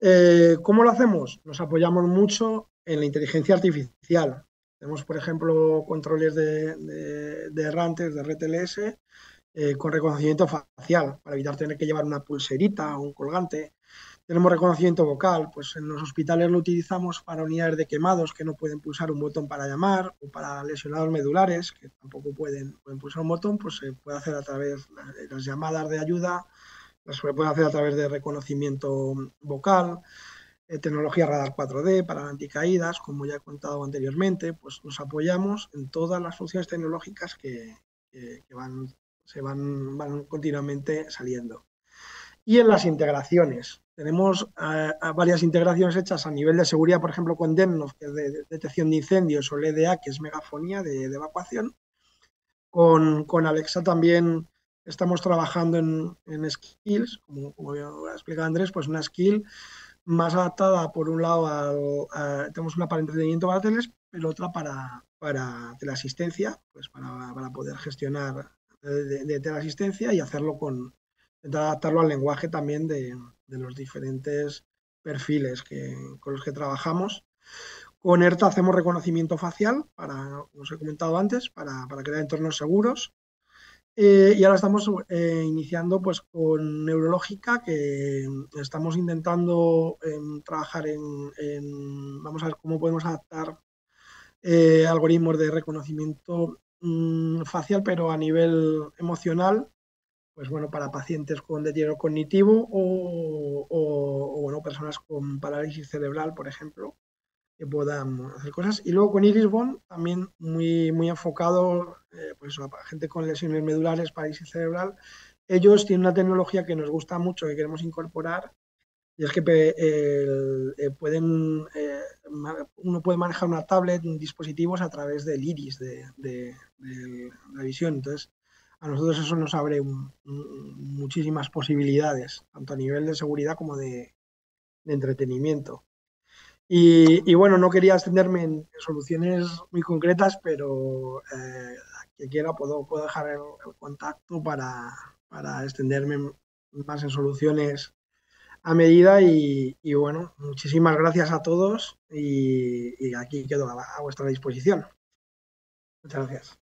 Eh, ¿Cómo lo hacemos? Nos apoyamos mucho en la inteligencia artificial. Tenemos, por ejemplo, controles de, de, de errantes, de RTLS, eh, con reconocimiento facial, para evitar tener que llevar una pulserita o un colgante. Tenemos reconocimiento vocal, pues en los hospitales lo utilizamos para unidades de quemados que no pueden pulsar un botón para llamar o para lesionados medulares que tampoco pueden, pulsar un botón, pues se puede hacer a través de las llamadas de ayuda, las se puede hacer a través de reconocimiento vocal eh, tecnología radar 4D para anticaídas, como ya he contado anteriormente, pues nos apoyamos en todas las funciones tecnológicas que, que, que van se van, continuamente saliendo. Y en las integraciones. Tenemos eh, varias integraciones hechas a nivel de seguridad, por ejemplo, con DEMNOF, que es de, detección de incendios, o LDA, e que es megafonía de, evacuación. Con, Alexa también estamos trabajando en, skills, como, ha explicado Andrés, pues una skill más adaptada, por un lado, tenemos una para entretenimiento para teles, pero otra para, para teleasistencia, pues para, para poder gestionar de, la asistencia y hacerlo con, adaptarlo al lenguaje también de, los diferentes perfiles que, con los que trabajamos. Con ERTA hacemos reconocimiento facial, para, como os he comentado antes, para, crear entornos seguros. Eh, y ahora estamos eh, iniciando pues, con Neurológica, que estamos intentando eh, trabajar en, en, vamos a ver cómo podemos adaptar algoritmos de reconocimiento Mm, facial, pero a nivel emocional, pues bueno, para pacientes con deterioro cognitivo o, bueno, personas con parálisis cerebral, por ejemplo, que puedan hacer cosas. Y luego con Irisbon, también muy, muy enfocado eh, pues a gente con lesiones medulares, parálisis cerebral. Ellos tienen una tecnología que nos gusta mucho, que queremos incorporar, y es que eh, pueden, eh, uno puede manejar una tablet, dispositivos a través del iris de, la visión. Entonces, a nosotros eso nos abre muchísimas posibilidades, tanto a nivel de seguridad como de, entretenimiento. Y, bueno, no quería extenderme en soluciones muy concretas, pero eh, quien quiera puedo, dejar el, contacto para, para, extenderme más en soluciones a medida y, bueno, muchísimas gracias a todos y, aquí quedo a, a vuestra disposición. Muchas gracias.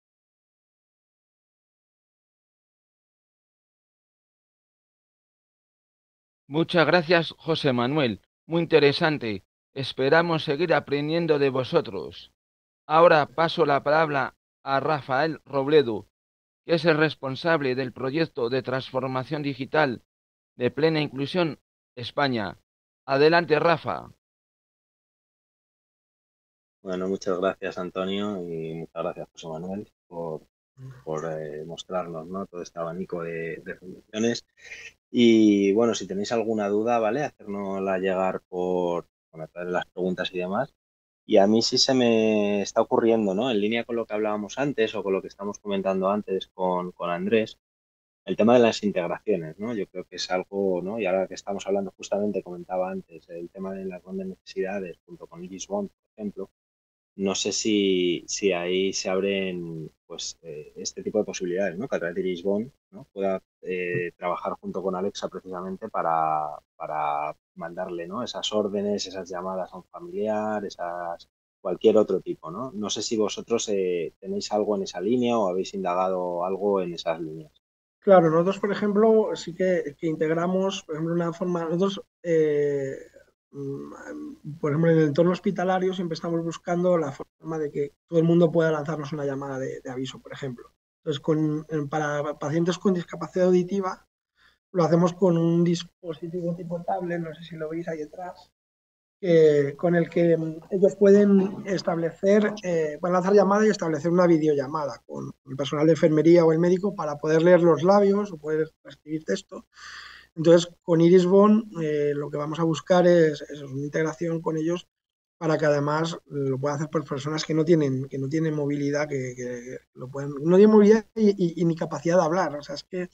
Muchas gracias, José Manuel. Muy interesante. Esperamos seguir aprendiendo de vosotros. Ahora paso la palabra a Rafael Robledo, que es el responsable del proyecto de transformación digital de plena inclusión España. Adelante, Rafa. Bueno, muchas gracias, Antonio, y muchas gracias, José Manuel, por, por eh, mostrarnos ¿no? todo este abanico de, de, funciones. Y bueno, si tenéis alguna duda, ¿vale? hacernosla llegar por las preguntas y demás. Y a mí sí se me está ocurriendo, ¿no? En línea con lo que hablábamos antes o con lo que estamos comentando antes con, con Andrés, el tema de las integraciones, ¿no? Yo creo que es algo, ¿no? Y ahora que estamos hablando, justamente comentaba antes, el tema de las grandes necesidades junto con Lisbon, por ejemplo, no sé si, si ahí se abren pues eh, este tipo de posibilidades, ¿no? Que a través de Lisbon ¿no? pueda eh, trabajar junto con Alexa precisamente para, para mandarle ¿no? esas órdenes, esas llamadas a un familiar, esas cualquier otro tipo, ¿no? No sé si vosotros eh, tenéis algo en esa línea o habéis indagado algo en esas líneas. Claro, nosotros, por ejemplo, sí que, integramos, por ejemplo, una forma, nosotros, eh, mm, por ejemplo, en el entorno hospitalario siempre estamos buscando la forma de que todo el mundo pueda lanzarnos una llamada de, aviso, por ejemplo. Entonces, para pacientes con discapacidad auditiva, lo hacemos con un dispositivo tipo tablet, no sé si lo veis ahí detrás, eh, con el que ellos pueden establecer, pueden eh, lanzar llamada y establecer una videollamada con el personal de enfermería o el médico para poder leer los labios o poder escribir texto. Entonces, con Iris eh, lo que vamos a buscar es, una integración con ellos para que además lo puedan hacer por personas que no tienen, que no tienen movilidad, que, lo pueden, no tienen movilidad y, y, ni capacidad de hablar. O sea, es que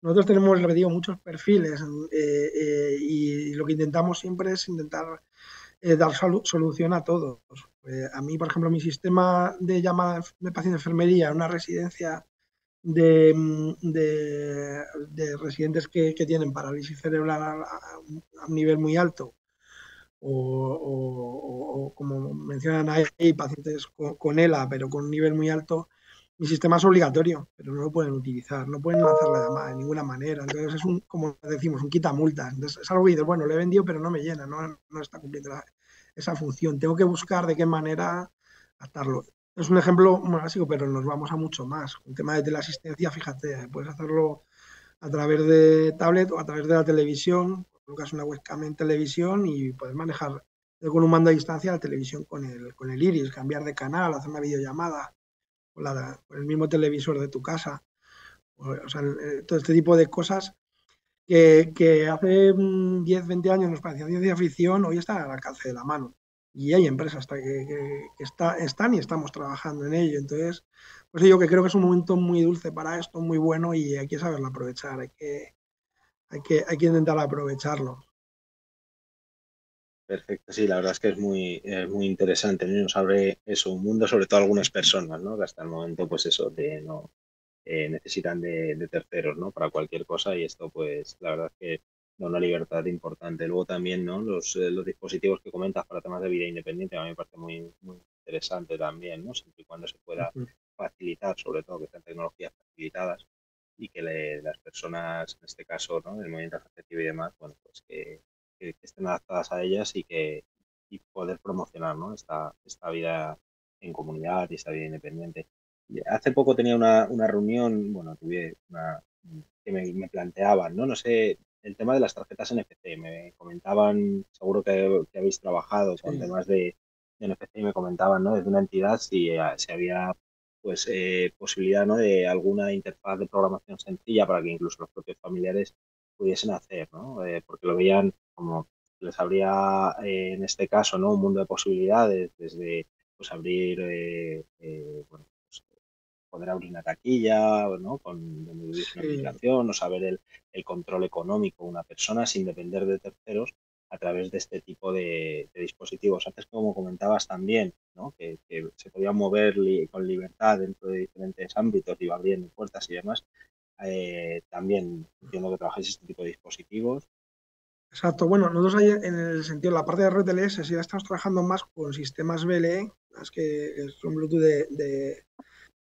nosotros tenemos, repetido, muchos perfiles y lo que intentamos siempre es intentar eh, dar solución a todos. Eh, a mí, por ejemplo, mi sistema de llamada de paciente de enfermería en una residencia de, mm, residentes que, tienen parálisis cerebral a, un nivel muy alto, o, como mencionan ahí, pacientes con ELA, pero con un nivel muy alto, mi sistema es obligatorio, pero no lo pueden utilizar, no pueden lanzar la llamada de ninguna manera. Entonces es un, como decimos, un quitamultas. Entonces es algo que bueno, lo he vendido, pero no me llena, no, está cumpliendo esa función. Tengo que buscar de qué manera atarlo. Es un ejemplo muy básico, pero nos vamos a mucho más. Un tema de teleasistencia, fíjate, puedes hacerlo a través de tablet o a través de la televisión, colocas una webcam en televisión y puedes manejar eh, con un mando a distancia la televisión con el, con el iris, cambiar de canal, hacer una videollamada por, el mismo televisor de tu casa. O sea, eh, todo este tipo de cosas que, hace 10, mm, 20 años nos parecían ciencia ficción, hoy está al alcance de la mano. Y hay empresas que, están y estamos trabajando en ello. Entonces, pues yo que creo que es un momento muy dulce para esto, muy bueno y hay que saberlo aprovechar, que, hay que, hay que intentar aprovecharlo. Perfecto, sí, la verdad es que es muy, muy interesante. Nos abre eso, un mundo, sobre todo algunas personas, ¿no? Que hasta el momento, pues eso, de, no eh, necesitan de, terceros, ¿no? Para cualquier cosa y esto, pues, la verdad es que da una libertad importante. Luego también, ¿no? Los, eh, los dispositivos que comentas para temas de vida independiente a mí me parece muy, muy interesante también, ¿no? Siempre y cuando se pueda facilitar, sobre todo que sean tecnologías facilitadas y que las personas, en este caso, ¿no? El movimiento afectivo y demás, bueno, pues que que, estén adaptadas a ellas y que y poder promocionar ¿no? esta, esta vida en comunidad y esta vida independiente. Hace poco tenía una, una reunión, bueno, tuve una que me, planteaban, ¿no? No sé, el tema de las tarjetas NFC, me comentaban, seguro que, habéis trabajado con temas de, de, NFC y me comentaban, ¿no? Desde una entidad si, eh, se había pues eh, posibilidad ¿no? de alguna interfaz de programación sencilla para que incluso los propios familiares pudiesen hacer, ¿no? Eh, porque lo veían como les habría eh, en este caso un mundo de posibilidades, desde pues abrir, eh, eh, pues, poder abrir una taquilla, ¿no? Con aplicación, o saber el, el, control económico de una persona sin depender de terceros a través de este tipo de, dispositivos. Antes, como comentabas también, que, se podía mover con libertad dentro de diferentes ámbitos, y abriendo puertas y demás, también entiendo que trabajáis este tipo de dispositivos Exacto. Bueno, nosotros ahí en el sentido, la parte de RTLS LS e estamos trabajando más con sistemas BLE, es que son Bluetooth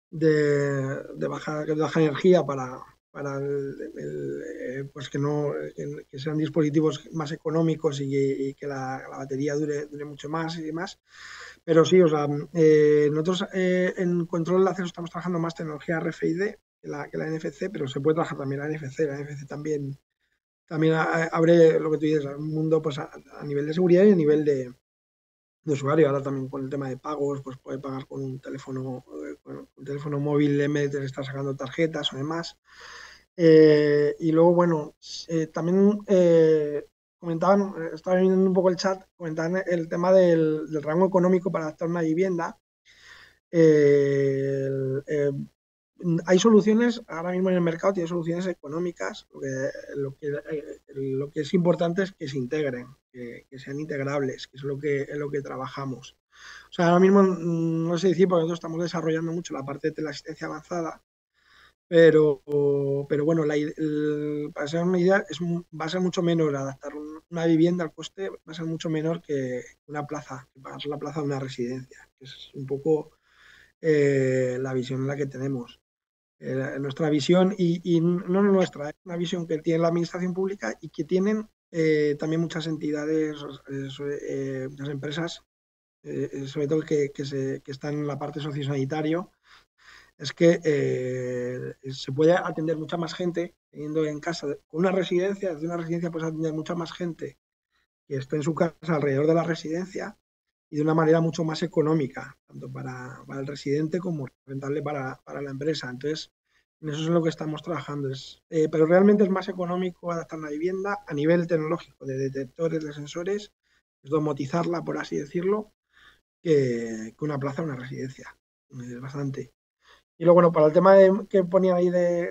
de, de, baja, energía para, para el, eh, pues que no que sean dispositivos más económicos y que, la, batería dure, dure mucho más y demás. Pero sí, o sea, eh, nosotros eh, en control de acceso estamos trabajando más tecnología RFID que la, que la NFC, pero se puede trabajar también la NFC. La NFC también también abre lo que tú dices, un mundo pues, a, nivel de seguridad y a nivel de, usuario. Ahora también con el tema de pagos, pues puede pagar con un teléfono, eh, teléfono móvil en estar sacando tarjetas o demás. Eh, y luego, bueno, eh, también comentaban, estaba viendo un poco el chat, comentaban el tema del, del rango económico para adaptar una vivienda. El, hay soluciones ahora mismo en el mercado, tiene soluciones económicas. Lo que, eh, es importante es que se integren, que, sean integrables, que es lo que, es lo que trabajamos. O sea, ahora mismo mm, no sé decir porque nosotros estamos desarrollando mucho la parte de la asistencia avanzada, pero, bueno, la, para ser una idea, va a ser mucho menor adaptar una vivienda al coste, va a ser mucho menor que una plaza, que pagar la plaza de una residencia, que es un poco eh, la visión en la que tenemos. Eh, nuestra visión y, no nuestra, es una visión que tiene la administración pública y que tienen eh, también muchas entidades, eh, muchas empresas, sobre todo que, que, se, están en la parte sociosanitario, es que se puede atender mucha más gente teniendo en casa una residencia, desde una residencia puedes atender mucha más gente que esté en su casa alrededor de la residencia y de una manera mucho más económica, tanto para, el residente como rentable para, la empresa. Entonces, en eso es lo que estamos trabajando. Es, eh, pero realmente es más económico adaptar la vivienda a nivel tecnológico, de detectores, de sensores, es domotizarla, por así decirlo, que, una plaza, una residencia. Es bastante. Y luego, bueno, para el tema que ponía ahí de,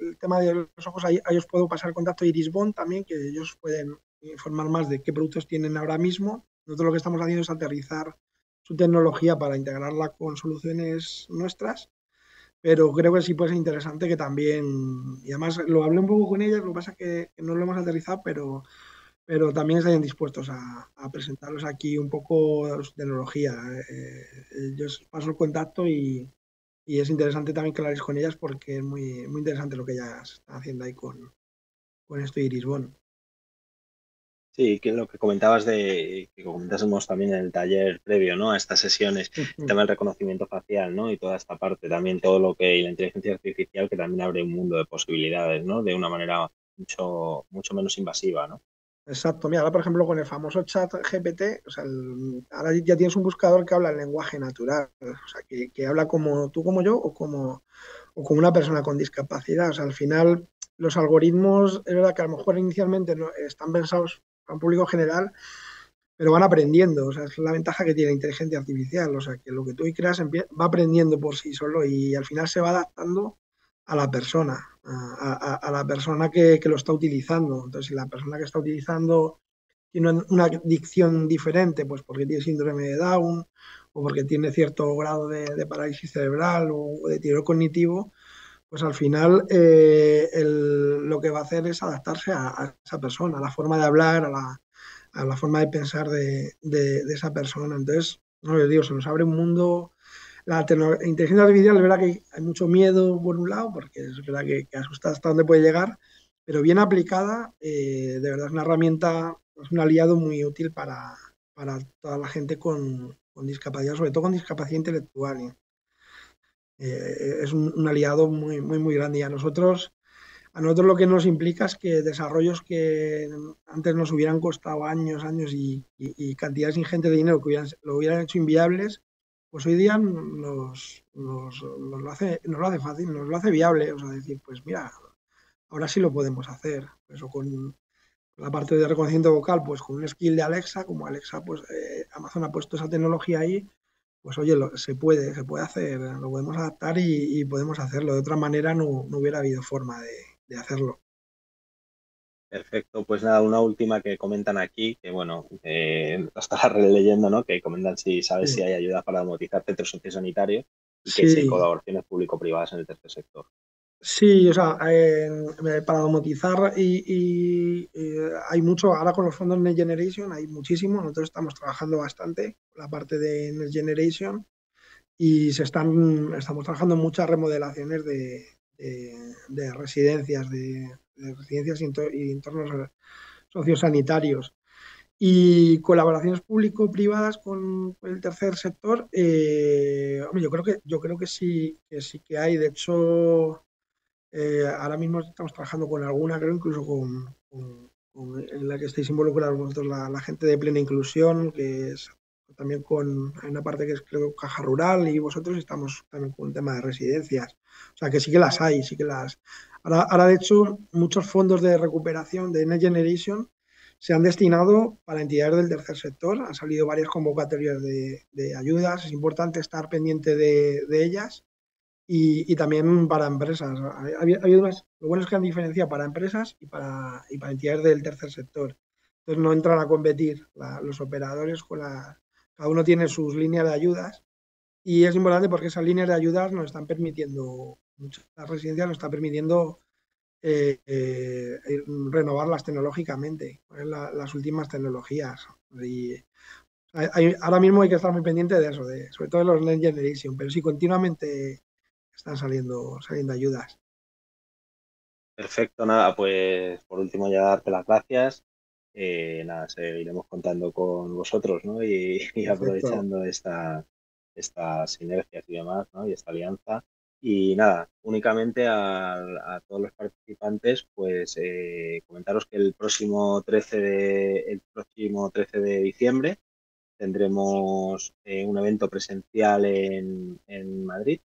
el tema de los ojos, ahí, ahí os puedo pasar el contacto a Iris también, que ellos pueden informar más de qué productos tienen ahora mismo nosotros lo que estamos haciendo es aterrizar su tecnología para integrarla con soluciones nuestras, pero creo que sí puede ser interesante que también, y además lo hablé un poco con ellas, lo que pasa es que no lo hemos aterrizado, pero, pero también estarían dispuestos a, a presentaros aquí un poco su tecnología. Eh, eh, yo os paso el contacto y, es interesante también que lo hagáis con ellas porque es muy, muy interesante lo que ellas están haciendo ahí con, con esto y Lisbon. Sí, que lo que comentabas de, que comentásemos también en el taller previo, ¿no? A estas sesiones, el tema del reconocimiento facial, ¿no? Y toda esta parte, también todo lo que, y la inteligencia artificial, que también abre un mundo de posibilidades, ¿no? De una manera mucho, mucho menos invasiva, ¿no? Exacto, mira, ahora por ejemplo con el famoso chat GPT, ahora ya tienes un buscador que habla el lenguaje natural, o sea, que, habla como tú, como yo, o como, como una persona con discapacidad. al final los algoritmos, es verdad que a lo mejor inicialmente no, están pensados a un público general, pero van aprendiendo. O sea, es la ventaja que tiene la inteligencia artificial. O sea, que lo que tú creas va aprendiendo por sí solo y al final se va adaptando a la persona, a, la persona que, lo está utilizando. Entonces, si la persona que está utilizando tiene una, adicción diferente, pues porque tiene síndrome de Down o porque tiene cierto grado de, de parálisis cerebral o de tiro cognitivo, pues al final eh, lo que va a hacer es adaptarse a, esa persona, a la forma de hablar, a la, forma de pensar de, esa persona. Entonces, no les digo, se nos abre un mundo. La inteligencia artificial es verdad que hay mucho miedo por un lado, porque es verdad que, asusta hasta dónde puede llegar, pero bien aplicada, eh, de verdad es una herramienta, es un aliado muy útil para, toda la gente con, discapacidad, sobre todo con discapacidad intelectual. ¿eh? Eh, es un, aliado muy, muy, muy grande y a nosotros, a nosotros lo que nos implica es que desarrollos que antes nos hubieran costado años, años y, cantidades ingentes de dinero que lo hubieran hecho inviables, pues hoy día nos, lo hace, nos lo hace fácil, nos lo hace viable, o sea, decir, pues mira, ahora sí lo podemos hacer, eso con la parte de reconocimiento vocal, pues con un skill de Alexa, como Alexa, pues eh, Amazon ha puesto esa tecnología ahí pues oye, se puede, se puede hacer, lo podemos adaptar y, podemos hacerlo. De otra manera no, hubiera habido forma de, hacerlo. Perfecto, pues nada, una última que comentan aquí, que bueno, lo estaba releyendo, ¿no? Que comentan si sabes si hay ayuda para amortizar centros sociosanitarios y que si hay colaboraciones público-privadas en el tercer sector. Sí, o sea, para domotizar y, hay mucho, ahora con los fondos Next Generation hay muchísimo, nosotros estamos trabajando bastante la parte de Next Generation y se están, estamos trabajando muchas remodelaciones de, residencias, de, residencias y entornos sociosanitarios. Y colaboraciones público-privadas con el tercer sector, eh, yo creo que, yo creo que sí, que sí que hay, de hecho eh, ahora mismo estamos trabajando con alguna, creo, incluso con, en la que estáis involucrados vosotros, la, gente de plena inclusión, que es también con una parte que es creo caja rural y vosotros estamos también con un tema de residencias. O sea que sí que las hay, sí que las. Ahora, de hecho, muchos fondos de recuperación de Next Generation se han destinado para entidades del tercer sector. Han salido varias convocatorias de, ayudas. Es importante estar pendiente de ellas y, también para empresas. lo bueno es que han diferenciado para empresas y para, y para entidades del tercer sector. Entonces no entran a competir los operadores con la, cada uno tiene sus líneas de ayudas y es importante porque esas líneas de ayudas nos están permitiendo, las residencias nos están permitiendo eh, eh renovarlas tecnológicamente, las últimas tecnologías. Y, ahora mismo hay que estar muy pendiente de eso, de, sobre todo de los Next Generation, pero si continuamente están saliendo, saliendo ayudas. Perfecto, nada, pues por último ya darte las gracias. Eh, nada, seguiremos contando con vosotros, ¿no? Y, aprovechando esta, estas sinergias y demás, ¿no? Y esta alianza. Y nada, únicamente a, todos los participantes, pues eh, comentaros que el próximo 13 de, el próximo 13 de diciembre tendremos eh, un evento presencial en Madrid,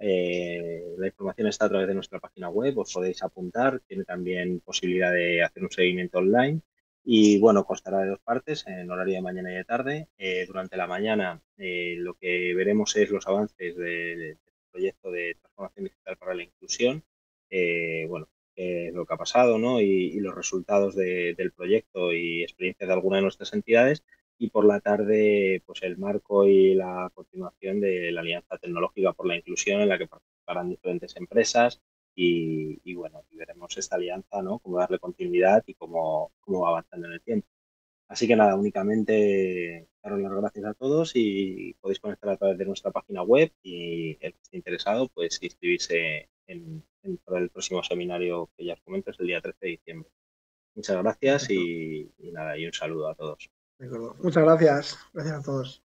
eh, la información está a través de nuestra página web, os podéis apuntar, tiene también posibilidad de hacer un seguimiento online y bueno, constará de dos partes, en horario de mañana y de tarde. Eh, durante la mañana eh, lo que veremos es los avances del proyecto de transformación digital para la inclusión, bueno, lo que ha pasado ¿no? y, los resultados del proyecto y experiencias de alguna de nuestras entidades y por la tarde pues el marco y la continuación de la Alianza Tecnológica por la Inclusión en la que participarán diferentes empresas y, bueno, y veremos esta alianza, ¿no? Cómo darle continuidad y cómo, va avanzando en el tiempo. Así que nada, únicamente daros las gracias a todos y podéis conectar a través de nuestra página web y el que esté interesado, pues inscribirse en, para el próximo seminario que ya os comento, es el día 13 de diciembre. Muchas gracias y nada, y un saludo a todos. Muchas gracias. Gracias a todos.